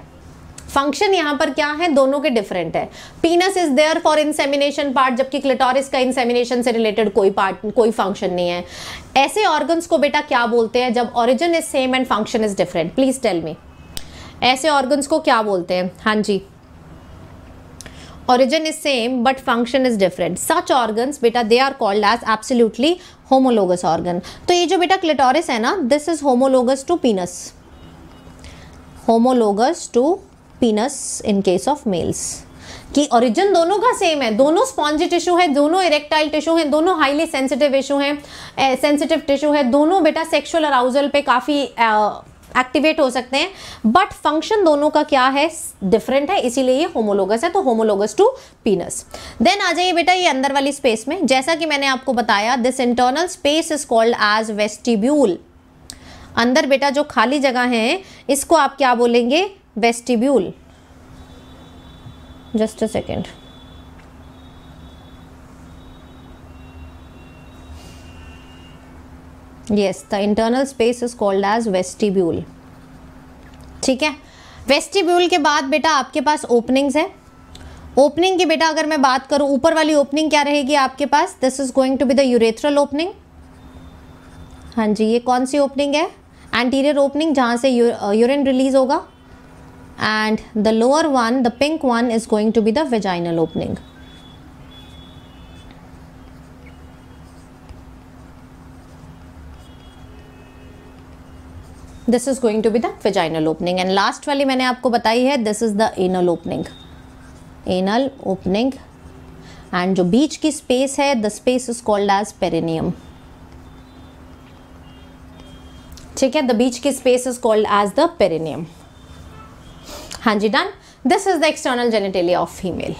फंक्शन यहाँ पर क्या है दोनों के डिफरेंट है penis is there for insemination part जबकि क्लिटोरिस का इंसेमिनेशन से रिलेटेड कोई पार्ट कोई फंक्शन नहीं है ऐसे ऑर्गन्स को बेटा क्या बोलते हैं जब origin is same and function is different please tell me ऐसे ऑर्गन्स को क्या बोलते हैं हाँ जी origin is same but function is different such organ बेटा they are called as absolutely homologous organ तो ये जो बेटा क्लिटोरिस है ना this is homologous to penis homologous to penis in case of males कि ओरिजिन दोनों का सेम है दोनों स्पॉन्जी टिश्यू है दोनों इरेक्टाइल टिश्यू है दोनों हाईली सेंसिटिव इशू है सेंसिटिव टिश्यू है दोनों बेटा सेक्शुअल अराउजल पे काफ़ी eh, एक्टिवेट हो सकते हैं बट फंक्शन दोनों का क्या है डिफरेंट है इसीलिए ये होमोलोगस है तो होमोलोगस टू पीनस देन आ जाइए बेटा ये अंदर वाली स्पेस में जैसा कि मैंने आपको बताया this internal space is called as vestibule अंदर बेटा जो खाली जगह है इसको आप क्या बोलेंगे vestibule just a second yes the internal space is called as vestibule ठीक है वेस्टिब्यूल के बाद बेटा आपके पास ओपनिंग्स है ओपनिंग की बेटा अगर मैं बात करूं ऊपर वाली ओपनिंग क्या रहेगी आपके पास this is going to be the urethral opening हाँ जी ये कौन सी ओपनिंग है एंटीरियर ओपनिंग जहाँ से यूरिन रिलीज uh, होगा and the lower one the pink one is going to be the vaginal opening this is going to be the vaginal opening and last वाली मैंने आपको बताई है this is the anal opening anal opening and जो बीच की space है the space is called as perineum ठीक है द बीच की space is called as the perineum हाँ जी done this is the external genitalia of female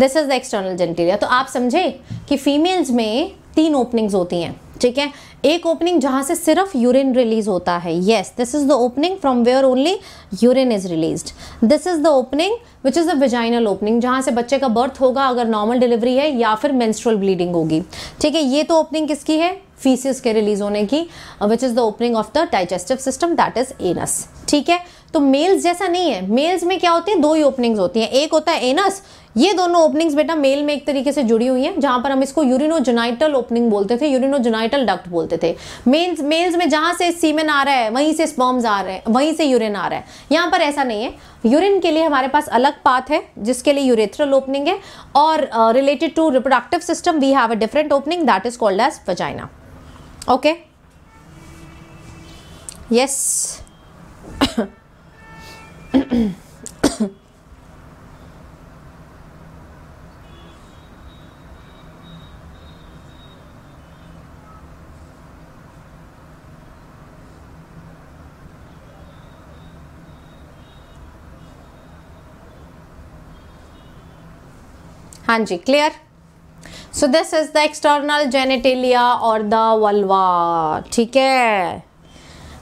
this is the external genitalia तो आप समझे कि फीमेल्स में तीन ओपनिंग्स होती हैं ठीक है एक ओपनिंग जहाँ से सिर्फ यूरिन रिलीज होता है yes this is the opening from where only urine is release this is the opening which is the vaginal opening जहाँ से बच्चे का बर्थ होगा अगर नॉर्मल डिलीवरी है या फिर मेंस्ट्रुअल ब्लीडिंग होगी ठीक है ये तो ओपनिंग किसकी है फीसिस के रिलीज होने की which is the opening of the digestive system that is anus ठीक है तो मेल्स जैसा नहीं है मेल्स में क्या होती है दो ही ओपनिंग्स होती हैं एक होता है एनस ये दोनों ओपनिंग्स बेटा मेल में एक तरीके से जुड़ी हुई हैं जहां पर हम इसको यूरिनोजेनाइटल ओपनिंग बोलते थे यूरिनोजेनाइटल डक्ट बोलते थे मेल्स मेल्स में जहां से सीमेन आ रहा है वहीं से स्पर्म्स आ रहे हैं वहीं से यूरिन आ रहा है यहां पर ऐसा नहीं है यूरिन के लिए हमारे पास अलग पाथ है जिसके लिए यूरेथ्रल ओपनिंग है और related to reproductive system we have a different opening that is called as vagina okay yes हाँ जी clear so this is the external genitalia और द वल्वा ठीक है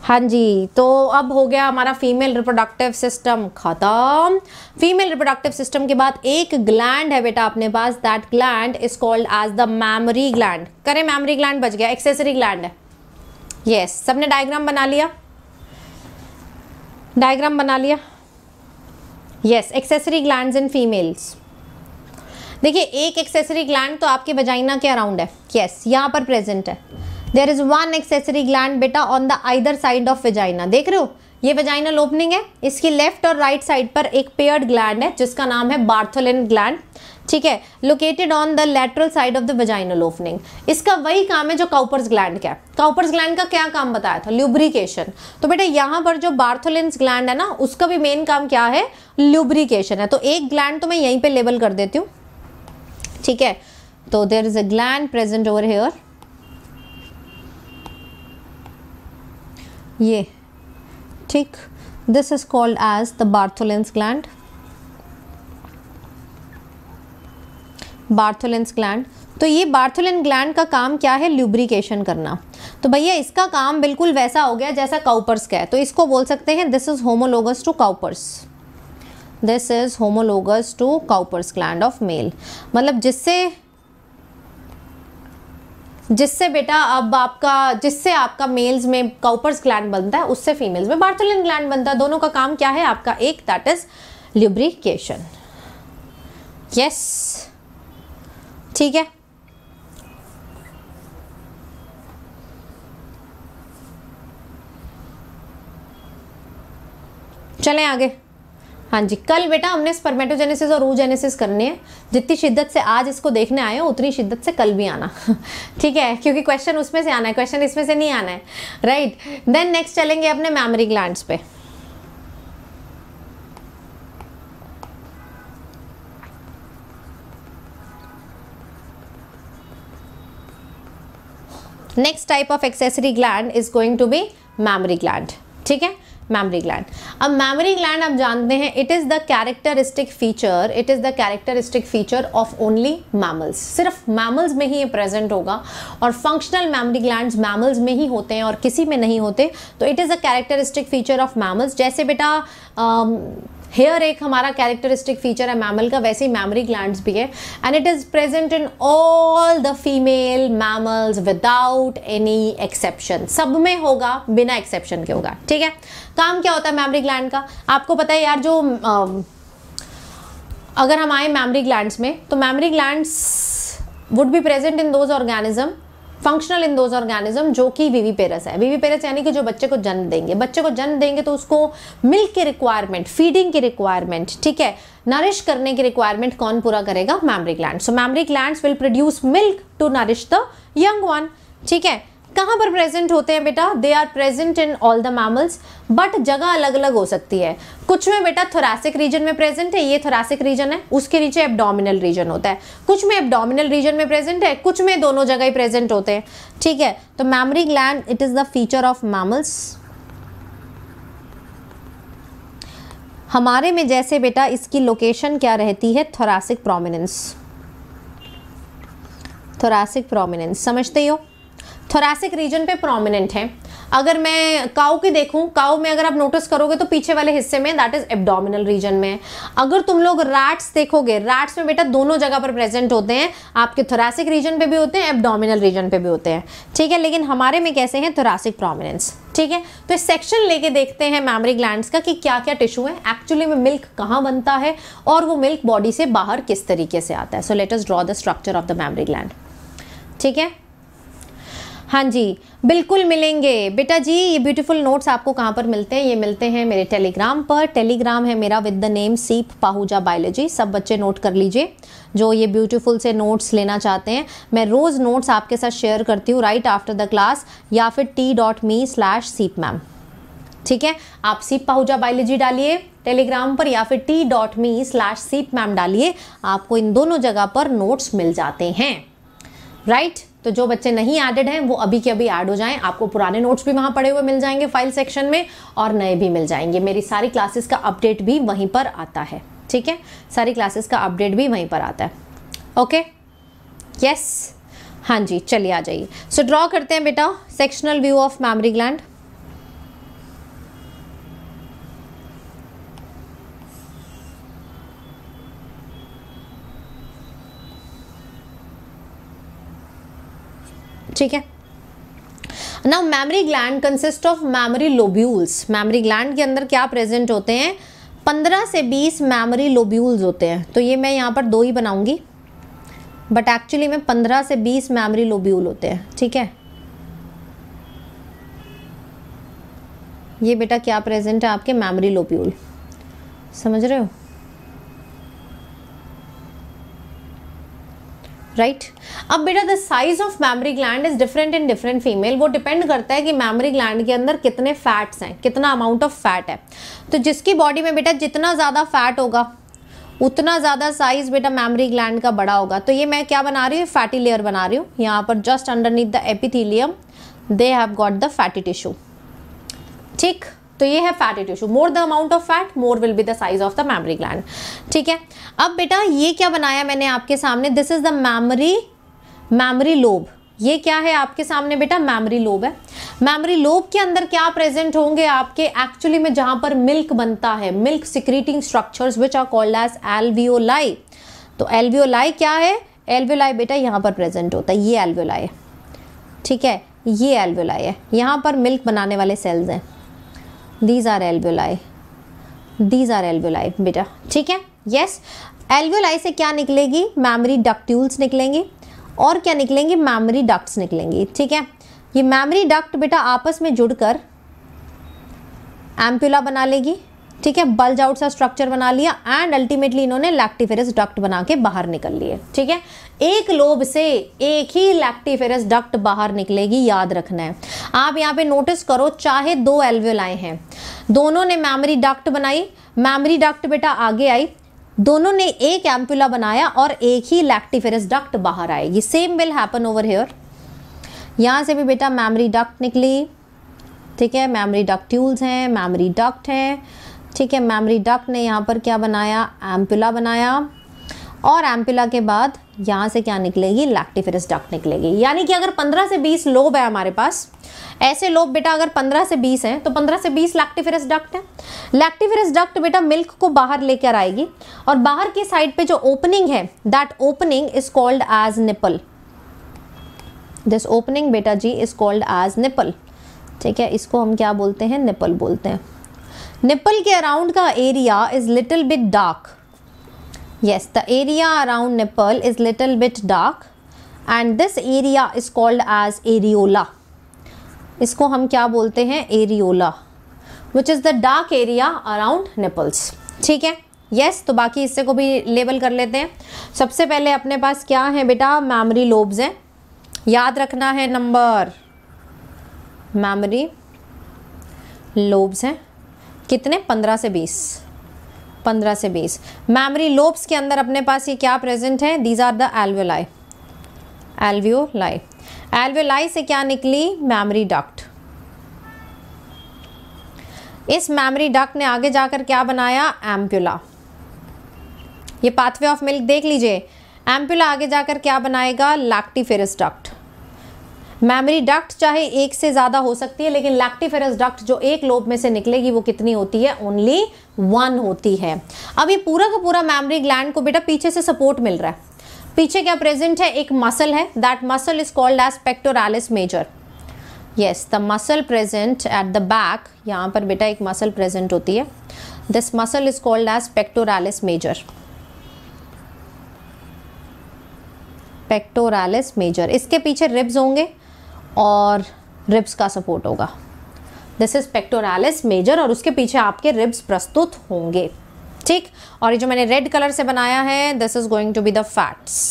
हाँ जी तो अब हो गया हमारा फीमेल रिप्रोडक्टिव सिस्टम खत्म फीमेल रिप्रोडक्टिव सिस्टम के बाद एक ग्लैंड है बेटा अपने पास that gland is called as the mammary gland करें मैमरी ग्लैंड बच गया एक्सेसरी ग्लैंड है यस yes, सबने डायग्राम बना लिया डायग्राम बना लिया yes accessory gland in females देखिए एक एक्सेसरी ग्लैंड तो आपके वजाइना के अराउंड है यस yes, यहाँ पर प्रेजेंट है there is one accessory gland बेटा on the either side of vagina देख रहे हो ये वेजाइनल ओपनिंग है इसकी लेफ्ट और राइट साइड पर एक पेयर्ड ग्लैंड है जिसका नाम है बार्थोलिन ग्लैंड ठीक है located on the lateral side of the vaginal opening इसका वही काम है जो काउपर्स ग्लैंड का काउपर्स ग्लैंड का क्या काम बताया था ल्यूब्रिकेशन तो बेटा यहाँ पर जो बार्थोलिन ग्लैंड है ना उसका भी मेन काम क्या है ल्यूब्रिकेशन है तो एक ग्लैंड तो मैं यहीं पर लेबल कर देती हूँ ठीक है तो there is a gland present over here ये ठीक this is called as the Bartholin's gland Bartholin's gland तो ये बार्थोलिन ग्लैंड का काम क्या है ल्यूब्रिकेशन करना तो भैया इसका काम बिल्कुल वैसा हो गया जैसा काउपर्स का है तो इसको बोल सकते हैं this is homologous to Cowper's this is homologous to Cowper's gland of male मतलब जिससे जिससे बेटा अब आपका जिससे आपका मेल्स में काउपर्स ग्लैंड बनता है उससे फीमेल्स में बार्थोलिन ग्लैंड बनता है दोनों का काम क्या है आपका एक दैट इज ल्यूब्रिकेशन यस ठीक है चलें आगे हाँ जी कल बेटा हमने स्पर्मेटोजेनेसिस और रूजेनेसिस करने हैं जितनी शिद्दत से आज इसको देखने आए हो उतनी शिद्दत से कल भी आना ठीक है क्योंकि क्वेश्चन उसमें से आना है क्वेश्चन इसमें से नहीं आना है राइट देन नेक्स्ट चलेंगे अपने मेमोरी ग्लैंड्स पे next type of accessory gland is going to be mammary gland ठीक है मैमरी ग्लैंड अब मैमरी ग्लैंड आप जानते हैं it is the characteristic feature it is the characteristic feature of only mammals सिर्फ मैमल्स में ही ये प्रेजेंट होगा और फंक्शनल मैमरी ग्लैंड मैमल्स में ही होते हैं और किसी में नहीं होते तो it is a characteristic feature of mammals जैसे बेटा हेयर एक हमारा कैरेक्टरिस्टिक फीचर है मैमल का वैसे ही मैमरी ग्लैंड भी है and it is present in all the female mammals without any exception सब में होगा बिना एक्सेप्शन के होगा ठीक है काम क्या होता है मैमरी ग्लैंड का आपको पता है यार जो अगर हम आए मैमरी ग्लैंड में तो mammary gland would be present in those organism functional in those organism जो कि वीवी पेरस है वीवी पेरस यानी कि जो बच्चे को जन्म देंगे बच्चे को जन्म देंगे तो उसको मिल्क की रिक्वायरमेंट फीडिंग की रिक्वायरमेंट ठीक है नरिश करने की रिक्वायरमेंट कौन पूरा करेगा mammary gland so mammary gland will produce milk to nourish the young one ठीक है कहाँ पर प्रेजेंट होते हैं बेटा they are present in all the mammals but जगह अलग अलग हो सकती है कुछ में बेटा थोरासिक रीजन में प्रेजेंट है ये थोरासिक रीजन है उसके नीचे एब्डोमिनल रीजन होता है कुछ में एब्डोमिनल रीजन में प्रेजेंट है कुछ में दोनों जगह ही प्रेजेंट होते हैं ठीक है तो mammary gland it is the feature of mammals हमारे में जैसे बेटा इसकी लोकेशन क्या रहती है थोरासिक प्रोमिनेंस थोरासिक प्रोमिनेंस समझते ही हो थोरासिक रीजन पे प्रोमिनेंट है अगर मैं काउ की देखूं काउ में अगर आप नोटिस करोगे तो पीछे वाले हिस्से में दैट इज एब्डोमिनल रीजन में अगर तुम लोग रैट्स देखोगे रैट्स में बेटा दोनों जगह पर प्रेजेंट होते हैं आपके थोरासिक रीजन पे भी होते हैं एब्डोमिनल रीजन पे भी होते हैं ठीक है लेकिन हमारे में कैसे हैं थोरासिक प्रोमिनेंस ठीक है तो सेक्शन लेके देखते हैं मैमरी ग्लैंड का कि क्या क्या टिश्यू है एक्चुअली में मिल्क कहाँ बनता है और वो मिल्क बॉडी से बाहर किस तरीके से आता है so let us draw the structure of the mammary gland ठीक है हाँ जी बिल्कुल मिलेंगे बेटा जी ये ब्यूटीफुल नोट्स आपको कहाँ पर मिलते हैं ये मिलते हैं मेरे टेलीग्राम पर टेलीग्राम है मेरा विद द नेम सीप पाहूजा बायोलॉजी सब बच्चे नोट कर लीजिए जो ये ब्यूटीफुल से नोट्स लेना चाहते हैं मैं रोज़ नोट्स आपके साथ शेयर करती हूँ राइट आफ्टर द क्लास या फिर t dot me slash Seep ma'am ठीक है आप सीप पाहुजा बायोलॉजी डालिए टेलीग्राम पर या फिर t dot me slash Seep ma'am डालिए आपको इन दोनों जगह पर नोट्स मिल जाते हैं राइट right? तो जो बच्चे नहीं एडेड हैं वो अभी के अभी ऐड हो जाएं आपको पुराने नोट्स भी वहाँ पड़े हुए मिल जाएंगे फाइल सेक्शन में और नए भी मिल जाएंगे मेरी सारी क्लासेस का अपडेट भी वहीं पर आता है ठीक है सारी क्लासेस का अपडेट भी वहीं पर आता है ओके यस हाँ जी चलिए आ जाइए सो ड्रॉ करते हैं बेटा sectional view of memory gland ठीक है now memory gland consist of memory lobules memory gland के अंदर क्या प्रेजेंट होते हैं पंद्रह से बीस मेमोरी लोब्यूल्स होते हैं तो ये मैं यहाँ पर दो ही बनाऊंगी बट एक्चुअली में पंद्रह से बीस मेमोरी लोब्यूल होते हैं ठीक है ये बेटा क्या प्रेजेंट है आपके मेमोरी लोब्यूल समझ रहे हो राइट अब बेटा the size of mammary gland is different in different female वो डिपेंड करता है कि मैमरी ग्लैंड के अंदर कितने फैट्स हैं कितना अमाउंट ऑफ फैट है तो जिसकी बॉडी में बेटा जितना ज़्यादा फैट होगा उतना ज़्यादा साइज बेटा मैमरी ग्लैंड का बड़ा होगा तो ये मैं क्या बना रही हूँ फैटी लेयर बना रही हूँ यहाँ पर just underneath the epithelium they have got the fatty tissue ठीक तो ये है fatty tissue more the amount of fat more will be the size of the mammary gland ठीक है अब बेटा ये क्या बनाया मैंने आपके सामने this is the mammary mammary lobe ये क्या है आपके सामने बेटा मैमरी लोब है मैमरी लोब के अंदर क्या प्रेजेंट होंगे आपके एक्चुअली में जहाँ पर मिल्क बनता है milk secreting structures which are called as alveoli तो एलवीओलाई क्या है एलवीओलाई बेटा यहाँ पर प्रेजेंट होता है ये एलवीओलाई ठीक है ये एलवीओलाई है यहाँ पर मिल्क बनाने वाले सेल्स हैं दीज आर एल्ब्योलाई दीज आर एल्ब्योलाई बेटा ठीक है यस एल्वियोलाई से क्या निकलेगी मैमरी डक्ट्यूल्स निकलेंगे और क्या निकलेंगे मैमरी डक्ट्स निकलेंगी ठीक है ये मैमरी डक्ट बेटा आपस में जुड़कर एम्प्यूला बना लेगी ठीक है बल्ज आउट सा स्ट्रक्चर बना लिया एंड अल्टीमेटली इन्होंने लैक्टिफेरस डक्ट बना के बाहर निकल लिए ठीक है एक लोब से एक ही लैक्टिफेरस डक्ट बाहर निकलेगी याद रखना है आप यहाँ पे नोटिस करो चाहे दो एल्वियल आए हैं दोनों ने मैमरी डक्ट बनाई मैमरी डक्ट बेटा आगे आई दोनों ने एक एम्पुला बनाया और एक ही लैक्टिफेरस डक्ट बाहर आए ये same will happen over here यहाँ से भी बेटा मैमरी डक्ट निकली ठीक है मैमरी डक्ट्यूल्स हैं मैमरी डक्ट हैं ठीक है मैमरी डक्ट ने यहाँ पर क्या बनाया एम्पुला बनाया और एम्पुला के बाद यहाँ से क्या निकलेगी लैक्टिफेरस डक्ट निकलेगी यानी कि अगर 15 से 20 लोब है हमारे पास ऐसे लोब बेटा अगर 15 से 20 हैं तो 15 से 20 लैक्टिफेरस डक्ट है लैक्टिफेरस डक्ट बेटा मिल्क को बाहर लेकर आएगी और बाहर की साइड पे जो ओपनिंग है that opening is called as nipple this opening बेटा जी इज कॉल्ड एज निपल ठीक है इसको हम क्या बोलते हैं निपल बोलते हैं निपल के अराउंड का area is little bit dark Yes, the area around nipple is little bit dark and this area is called as areola. इसको हम क्या बोलते हैं areola, which is the dark area around nipples. ठीक है yes yes, तो बाकी हिस्से को भी लेबल कर लेते हैं सबसे पहले अपने पास क्या है बेटा मेमोरी लोब्स हैं याद रखना है नंबर मेमोरी लोब्स हैं कितने पंद्रह से बीस 15 से 20 मैमरी लोब्स के अंदर अपने पास ये क्या प्रेजेंट है these are the alveoli alveoli alveoli से क्या निकली मैमरी डक्ट इस मैमरी डक्ट ने आगे जाकर क्या बनाया एम्प्यूला ये पाथवे ऑफ मिल्क देख लीजिए एम्प्यूला आगे जाकर क्या बनाएगा लैक्टिफेरस डक्ट मेमोरी डक्ट चाहे एक से ज़्यादा हो सकती है लेकिन लैक्टिफेरस डक्ट जो एक लोब में से निकलेगी वो कितनी होती है ओनली वन होती है अब ये पूरा का पूरा मेमोरी ग्लैंड को बेटा पीछे से सपोर्ट मिल रहा है पीछे क्या प्रेजेंट है एक मसल है that muscle is called as pectoralis major yes the muscle present at the back यहाँ पर बेटा एक मसल प्रेजेंट होती है this muscle is called as pectoralis major pectoralis major इसके पीछे रिब्स होंगे और रिब्स का सपोर्ट होगा दिस इज पेक्टोरालिस मेजर और उसके पीछे आपके रिब्स प्रस्तुत होंगे ठीक और ये जो मैंने रेड कलर से बनाया है this is going to be the fats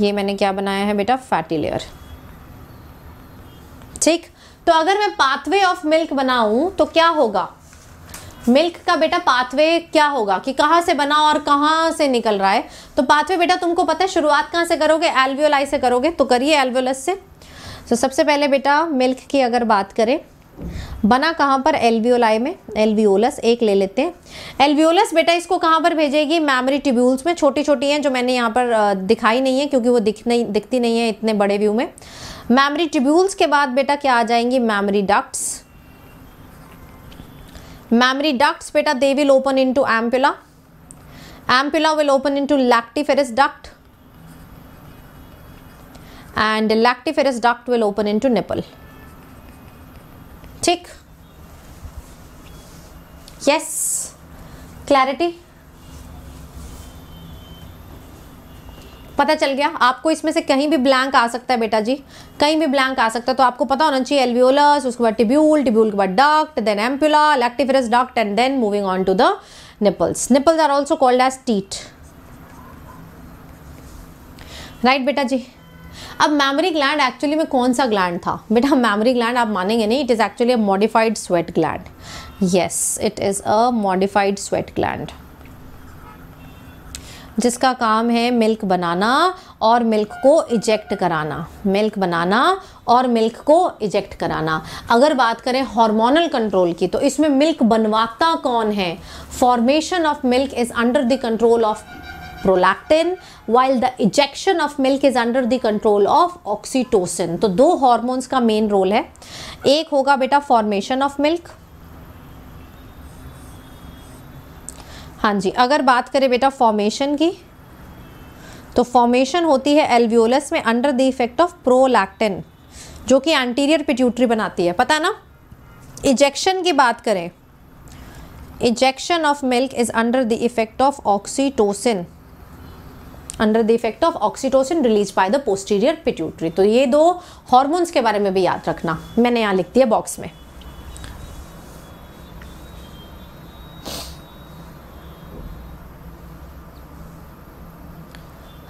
ये मैंने क्या बनाया है बेटा फैटी लेयर ठीक तो अगर मैं पाथवे ऑफ मिल्क बनाऊं तो क्या होगा मिल्क का बेटा पाथवे क्या होगा कि कहाँ से बना और कहाँ से निकल रहा है तो पाथवे बेटा तुमको पता है शुरुआत कहाँ से करोगे एल्वियोलाई से करोगे तो करिए एल्वियोलस से सो तो so, सबसे पहले बेटा मिल्क की अगर बात करें बना कहाँ पर एलवीओलाई में एलवीओलस एक ले लेते हैं एलवीओलस बेटा इसको कहाँ पर भेजेगी मैमरी ट्यूब्यूल्स में छोटी छोटी हैं जो मैंने यहाँ पर दिखाई नहीं है क्योंकि वो दिख नहीं दिखती नहीं है इतने बड़े व्यू में मैमरी ट्यूब्यूल्स के बाद बेटा क्या आ जाएंगी मैमरी डक्ट्स मैमरी डक्ट्स बेटा they will open in to ampulla ampulla will open to lactiferous duct and lactiferous duct will open into nipple ठीक yes clarity पता चल गया आपको इसमें से कहीं भी ब्लैंक आ सकता है बेटा जी कहीं भी ब्लैंक आ सकता है तो आपको पता होना चाहिए एलवियोलस उसके बाद टिब्यूल टिब्यूल के बाद duct then ampulla lactiferous duct and then moving on to the nipples nipples are also called as teat right बेटा जी अब मैमरी ग्लैंड एक्चुअली में कौन सा ग्लैंड था बेटा मैमरी ग्लैंड आप मानेंगे नहीं it is actually a modified sweat gland yes it is a modified sweat gland जिसका काम है मिल्क बनाना और मिल्क को इजेक्ट कराना मिल्क बनाना और मिल्क को इजेक्ट कराना अगर बात करें हार्मोनल कंट्रोल की तो इसमें मिल्क बनवाता कौन है formation of milk is under the control of prolactin while the ejection of milk is under the control of oxytocin तो दो हॉर्मोन्स का मेन रोल है एक होगा बेटा फॉर्मेशन ऑफ मिल्क हाँ जी अगर बात करें बेटा फॉर्मेशन की तो फॉर्मेशन होती है एल्वियोलस में under the effect of prolactin जो कि एंटीरियर पिट्यूटरी बनाती है पता ना इजेक्शन की बात करें ejection of milk is under the effect of oxytocin under the effect of oxytocin release by the posterior pituitary तो ये दो हॉर्मोन्स के बारे में भी याद रखना मैंने यहाँ लिख दिया बॉक्स में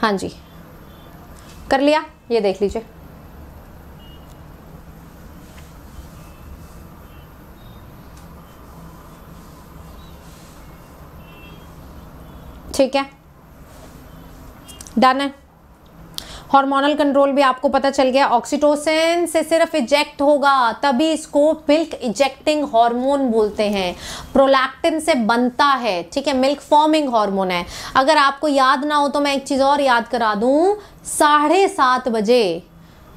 हाँ जी कर लिया ये देख लीजिए ठीक है डन है हार्मोनल कंट्रोल भी आपको पता चल गया ऑक्सीटोसिन से सिर्फ इजेक्ट होगा तभी इसको मिल्क इजेक्टिंग हार्मोन बोलते हैं प्रोलैक्टिन से बनता है ठीक है मिल्क फॉर्मिंग हार्मोन है अगर आपको याद ना हो तो मैं एक चीज़ और याद करा दूँ साढ़े सात बजे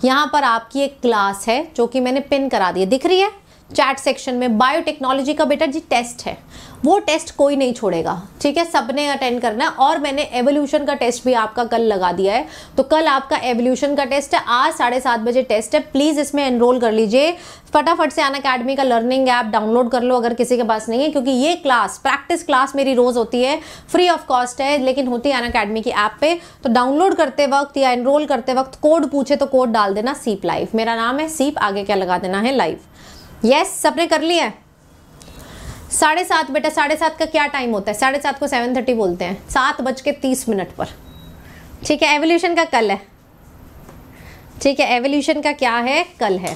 यहाँ पर आपकी एक क्लास है जो कि मैंने पिन करा दी दिख रही है चैट सेक्शन में बायोटेक्नोलॉजी का बेटा जी टेस्ट है वो टेस्ट कोई नहीं छोड़ेगा ठीक है सबने अटेंड करना है और मैंने एवोल्यूशन का टेस्ट भी आपका कल लगा दिया है तो कल आपका एवोल्यूशन का टेस्ट है आज साढ़े सात बजे टेस्ट है प्लीज़ इसमें एनरोल कर लीजिए फटाफट से अन अकेडमी का लर्निंग ऐप डाउनलोड कर लो अगर किसी के पास नहीं है क्योंकि ये क्लास प्रैक्टिस क्लास मेरी रोज़ होती है फ्री ऑफ कॉस्ट है लेकिन होती है अन अकेडमी की ऐप पे तो डाउनलोड करते वक्त या एनरोल करते वक्त कोड पूछे तो कोड डाल देना सीप लाइव मेरा नाम है सीप आगे क्या लगा देना है लाइव यस सबने कर लिया है साढ़े सात बेटा साढ़े सात का क्या टाइम होता है साढ़े सात को सेवन थर्टी बोलते हैं सात बज के तीस मिनट पर ठीक है एवोल्यूशन का कल है ठीक है एवोल्यूशन का क्या है कल है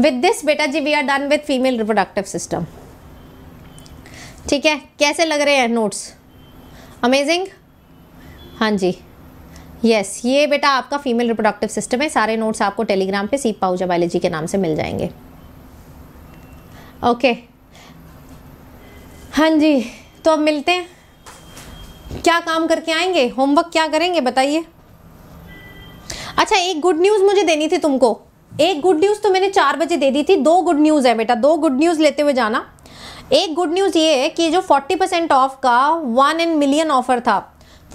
विद दिस बेटा जी we are done with female reproductive system ठीक है कैसे लग रहे हैं नोट्स अमेजिंग हाँ जी यस yes, ये बेटा आपका फीमेल रिप्रोडक्टिव सिस्टम है सारे नोट्स आपको टेलीग्राम पे सीप पाउजा बायोलॉजी के नाम से मिल जाएंगे ओके हाँ जी तो अब मिलते हैं क्या काम करके आएंगे होमवर्क क्या करेंगे बताइए अच्छा एक गुड न्यूज़ मुझे देनी थी तुमको एक गुड न्यूज़ तो मैंने चार बजे दे दी थी दो गुड न्यूज़ है बेटा दो गुड न्यूज़ लेते हुए जाना एक गुड न्यूज़ ये है कि जो 40 परसेंट ऑफ का वन एंड मिलियन ऑफर था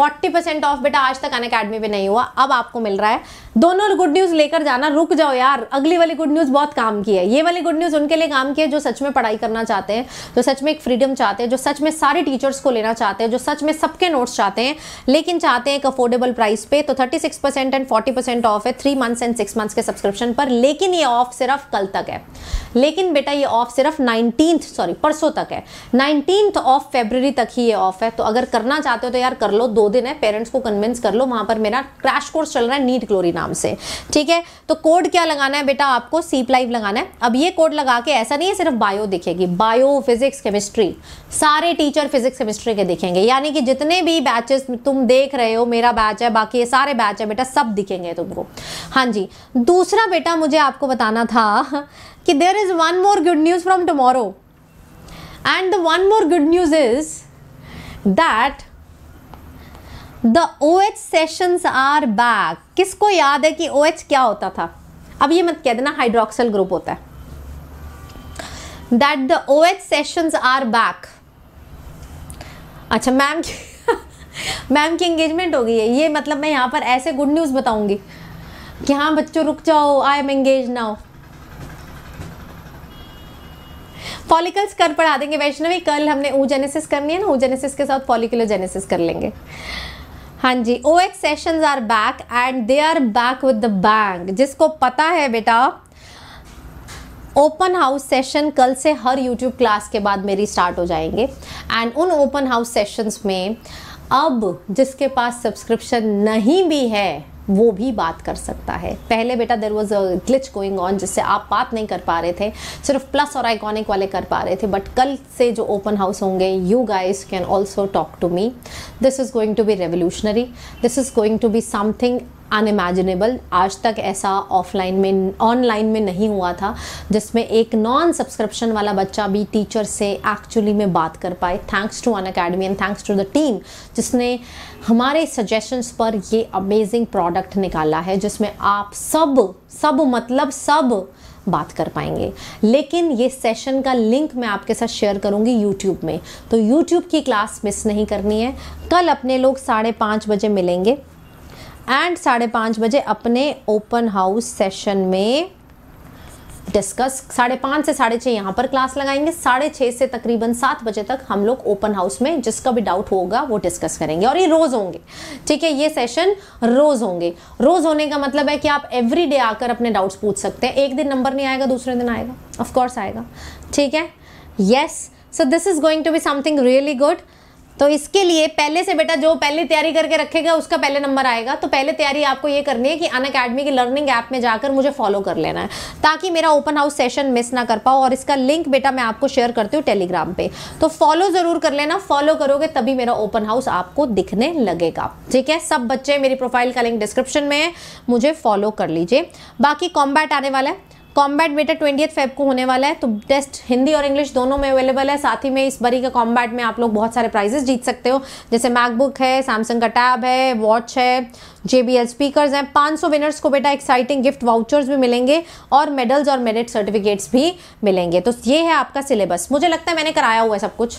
40 परसेंट ऑफ बेटा आज तक अन अकेडमी नहीं हुआ अब आपको मिल रहा है दोनों गुड न्यूज लेकर जाना रुक जाओ यार अगली वाली गुड न्यूज बहुत काम की है ये वाली गुड न्यूज उनके लिए काम की है जो सच में पढ़ाई करना चाहते हैं जो सच में एक फ्रीडम चाहते हैं जो सच में सारे टीचर्स को लेना चाहते हैं जो सच में सबके नोट्स चाहते हैं लेकिन चाहते हैं एक अफोर्डेबल प्राइस पे तो thirty six percent and forty percent off है three months and six months के सब्सक्रिप्शन पर लेकिन ये ऑफ सिर्फ कल तक है लेकिन बेटा ये ऑफ सिर्फ नाइनटीन सॉरी परसों तक है नाइनटीन ऑफ फेब्रवरी तक ही ये ऑफ है तो अगर करना चाहते हो तो यार कर लो दो दिन है पेरेंट्स को कन्विंस कर लो वहां पर मेरा क्रैश कोर्स चल रहा है नीट ग्लोरी नाम नाम से ठीक है तो कोड क्या लगाना है बेटा आपको सीप लाइव लगाना है अब ये कोड लगा के ऐसा नहीं है सिर्फ बायो दिखेगी बायो फिजिक्स केमिस्ट्री सारे टीचर फिजिक्स केमिस्ट्री के दिखेंगे यानी कि जितने भी बैचेस तुम देख रहे हो मेरा बैच है बाकी ये सारे बैच है बेटा सब दिखेंगे तुमको हाँ जी दूसरा बेटा मुझे आपको बताना था कि there is one more good news from tomorrow and the one more good news is that the O H sessions are back किसको याद है कि ओ OH एच क्या होता था अब ये मत कह देना हाइड्रोक्सल ग्रुप होता है that the O H sessions are back अच्छा मैम मैम की एंगेजमेंट हो गई है ये मतलब मैं यहाँ पर ऐसे गुड न्यूज़ बताऊंगी कि हाँ बच्चों रुक जाओ I am engage now follicles कर पढ़ा देंगे वैष्णवी कल हमने ऊ जेनेसिस करनी है ना ऊ जेनेसिस के साथ फॉलिकुलर जेनेसिस कर लेंगे हाँ जी O X sessions are back and they are back with the bang जिसको पता है बेटा ओपन हाउस सेशन कल से हर यूट्यूब क्लास के बाद मेरी स्टार्ट हो जाएंगे एंड उन ओपन हाउस सेशंस में अब जिसके पास सब्सक्रिप्शन नहीं भी है वो भी बात कर सकता है पहले बेटा there was a glitch going on जिससे आप बात नहीं कर पा रहे थे सिर्फ प्लस और आइकॉनिक वाले कर पा रहे थे बट कल से जो ओपन हाउस होंगे you guys can also talk to me this is going to be revolutionary this is going to be something unimaginable आज तक ऐसा ऑफलाइन में ऑनलाइन में नहीं हुआ था जिसमें एक नॉन सब्सक्रिप्शन वाला बच्चा भी टीचर से एक्चुअली में बात कर पाए thanks to Unacademy and thanks to the team जिसने हमारे सजेशंस पर ये अमेजिंग प्रोडक्ट निकाला है जिसमें आप सब सब मतलब सब बात कर पाएंगे लेकिन ये सेशन का लिंक मैं आपके साथ शेयर करूँगी यूट्यूब में तो यूट्यूब की क्लास मिस नहीं करनी है कल अपने लोग साढ़े पाँच बजे मिलेंगे एंड साढ़े पाँच बजे अपने ओपन हाउस सेशन में डिस्कस साढ़े पाँच से साढ़े छः यहाँ पर क्लास लगाएंगे साढ़े छः से तकरीबन सात बजे तक हम लोग ओपन हाउस में जिसका भी डाउट होगा वो डिस्कस करेंगे और ये रोज़ होंगे ठीक है ये सेशन रोज़ होंगे रोज़ होने का मतलब है कि आप एवरी डे आकर अपने डाउट्स पूछ सकते हैं एक दिन नंबर नहीं आएगा दूसरे दिन आएगा ऑफकोर्स आएगा ठीक है yes so this is going to be something really good तो इसके लिए पहले से बेटा जो पहले तैयारी करके रखेगा उसका पहले नंबर आएगा तो पहले तैयारी आपको ये करनी है कि अन अकेडमी की लर्निंग ऐप में जाकर मुझे फॉलो कर लेना है ताकि मेरा ओपन हाउस सेशन मिस ना कर पाओ और इसका लिंक बेटा मैं आपको शेयर करती हूँ टेलीग्राम पे तो फॉलो ज़रूर कर लेना फॉलो करोगे तभी मेरा ओपन हाउस आपको दिखने लगेगा ठीक है सब बच्चे मेरी प्रोफाइल का लिंक डिस्क्रिप्शन में है मुझे फॉलो कर लीजिए बाकी कॉम्बैट आने वाला है कॉम्बैट बेटा ट्वेंटी फेब को होने वाला है तो टेस्ट हिंदी और इंग्लिश दोनों में अवेलेबल है साथ ही में इस बरी के कॉम्बैट में आप लोग बहुत सारे प्राइजेस जीत सकते हो जैसे मैकबुक है सैमसंग का टैब है वॉच है जे बी एल स्पीकर हैं पाँच सौ विनर्स को बेटा एक्साइटिंग गिफ्ट वाउचर्स भी मिलेंगे और मेडल्स और मेरिट सर्टिफिकेट्स भी मिलेंगे तो ये है आपका सिलेबस मुझे लगता है मैंने कराया हुआ है सब कुछ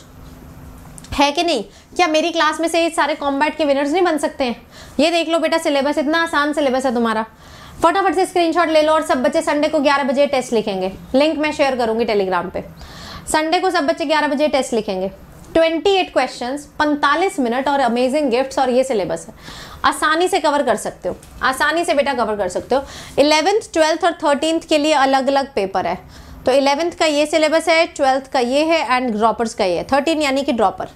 है कि नहीं क्या मेरी क्लास में से सारे कॉम्बैट के विनर्स नहीं बन सकते हैं ये देख लो बेटा सिलेबस इतना आसान सिलेबस है तुम्हारा फटाफट से स्क्रीनशॉट ले लो और सब बच्चे संडे को 11 बजे टेस्ट लिखेंगे लिंक मैं शेयर करूंगी टेलीग्राम पे संडे को सब बच्चे 11 बजे टेस्ट लिखेंगे 28 क्वेश्चन पैंतालीस मिनट और अमेजिंग गिफ्ट्स और ये सिलेबस है आसानी से कवर कर सकते हो आसानी से बेटा कवर कर सकते हो इलेवेंथ ट्वेल्थ और थर्टीनथ के लिए अलग अलग पेपर है तो इलेवेंथ का ये सिलेबस है ट्वेल्थ का ये है एंड ड्रॉपर्स का ये है थर्टीन यानी कि ड्रॉपर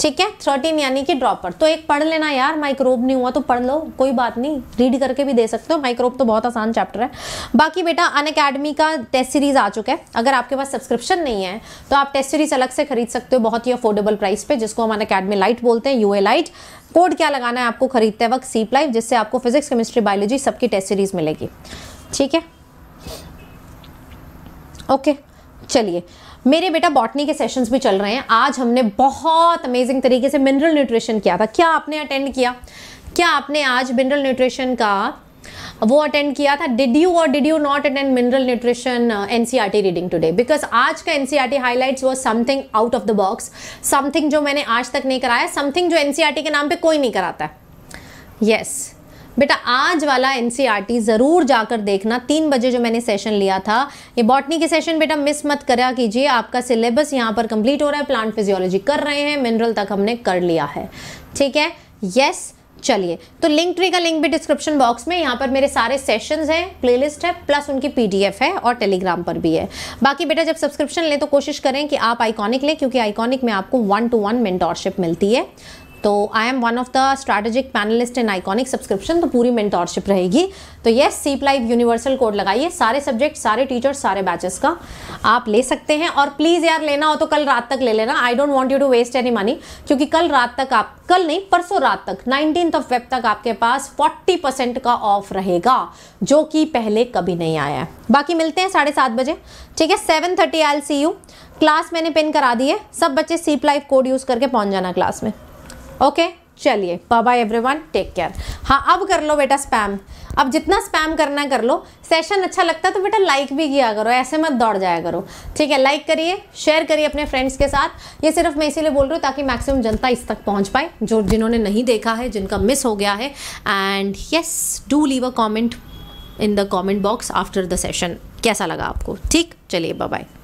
ठीक है थर्टीन यानी कि ड्रॉपर तो एक पढ़ लेना यार माइक्रोब नहीं हुआ तो पढ़ लो कोई बात नहीं रीड करके भी दे सकते हो माइक्रोब तो बहुत आसान चैप्टर है बाकी बेटा अन अकेडमी का टेस्ट सीरीज आ चुका है अगर आपके पास सब्सक्रिप्शन नहीं है तो आप टेस्ट सीरीज अलग से खरीद सकते हो बहुत ही अफोर्डेबल प्राइस पे जिसको हम अन अकेडमी लाइट बोलते हैं ए लाइट कोड क्या लगाना है आपको खरीदते वक्त सीप लाइफ जिससे आपको फिजिक्स केमिस्ट्री बायोलॉजी सबकी टेस्ट सीरीज मिलेगी ठीक है ओके चलिए मेरे बेटा बॉटनी के सेशंस भी चल रहे हैं आज हमने बहुत अमेजिंग तरीके से मिनरल न्यूट्रिशन किया था क्या आपने अटेंड किया क्या आपने आज मिनरल न्यूट्रिशन का वो अटेंड किया था डिड यू और did you not attend mineral nutrition T reading today because आज का टी हाईलाइट्स वो something out of the box something जो मैंने आज तक नहीं कराया समथिंग जो टी e के नाम पे कोई नहीं कराता है यस yes. बेटा आज वाला एन e ज़रूर जाकर देखना तीन बजे जो मैंने सेशन लिया था ये बॉटनी के सेशन बेटा मिस मत करा कीजिए आपका सिलेबस यहाँ पर कंप्लीट हो रहा है प्लांट फिजियोलॉजी कर रहे हैं मिनरल तक हमने कर लिया है ठीक है यस चलिए तो लिंक ट्री का लिंक भी डिस्क्रिप्शन बॉक्स में यहाँ पर मेरे सारे सेशंस हैं प्लेलिस्ट है प्लस उनकी पीडीएफ है और टेलीग्राम पर भी है बाकी बेटा जब सब्सक्रिप्शन लें तो कोशिश करें कि आप आइकॉनिक लें क्योंकि आइकॉनिक में आपको वन टू वन मेंटोरशिप मिलती है तो I am one of the strategic panelist in iconic subscription तो पूरी मेंटोरशिप रहेगी तो ये सीप लाइव यूनिवर्सल कोड लगाइए सारे सब्जेक्ट सारे टीचर सारे बैचेस का आप ले सकते हैं और प्लीज़ यार लेना हो तो कल रात तक ले लेना I don't want you to waste any money क्योंकि कल रात तक आप कल नहीं परसों रात तक नाइनटीन ऑफ वेब तक आपके पास फोर्टी परसेंट का ऑफ रहेगा जो कि पहले कभी नहीं आया है बाकी मिलते हैं साढ़े सात बजे ठीक है seven thirty I see you class मैंने पिन करा दी है सब बच्चे सीप लाइव कोड यूज़ करके पहुंच जाना क्लास में ओके चलिए बाय एवरीवन टेक केयर हाँ अब कर लो बेटा स्पैम अब जितना स्पैम करना कर लो सेशन अच्छा लगता है तो बेटा लाइक भी किया करो ऐसे मत दौड़ जाया करो ठीक है लाइक करिए शेयर करिए अपने फ्रेंड्स के साथ ये सिर्फ मैं इसीलिए बोल रही हूँ ताकि मैक्सिमम जनता इस तक पहुँच पाए जो जिन्होंने नहीं देखा है जिनका मिस हो गया है and yes do leave a comment in the comment box after the session कैसा लगा आपको ठीक चलिए बाय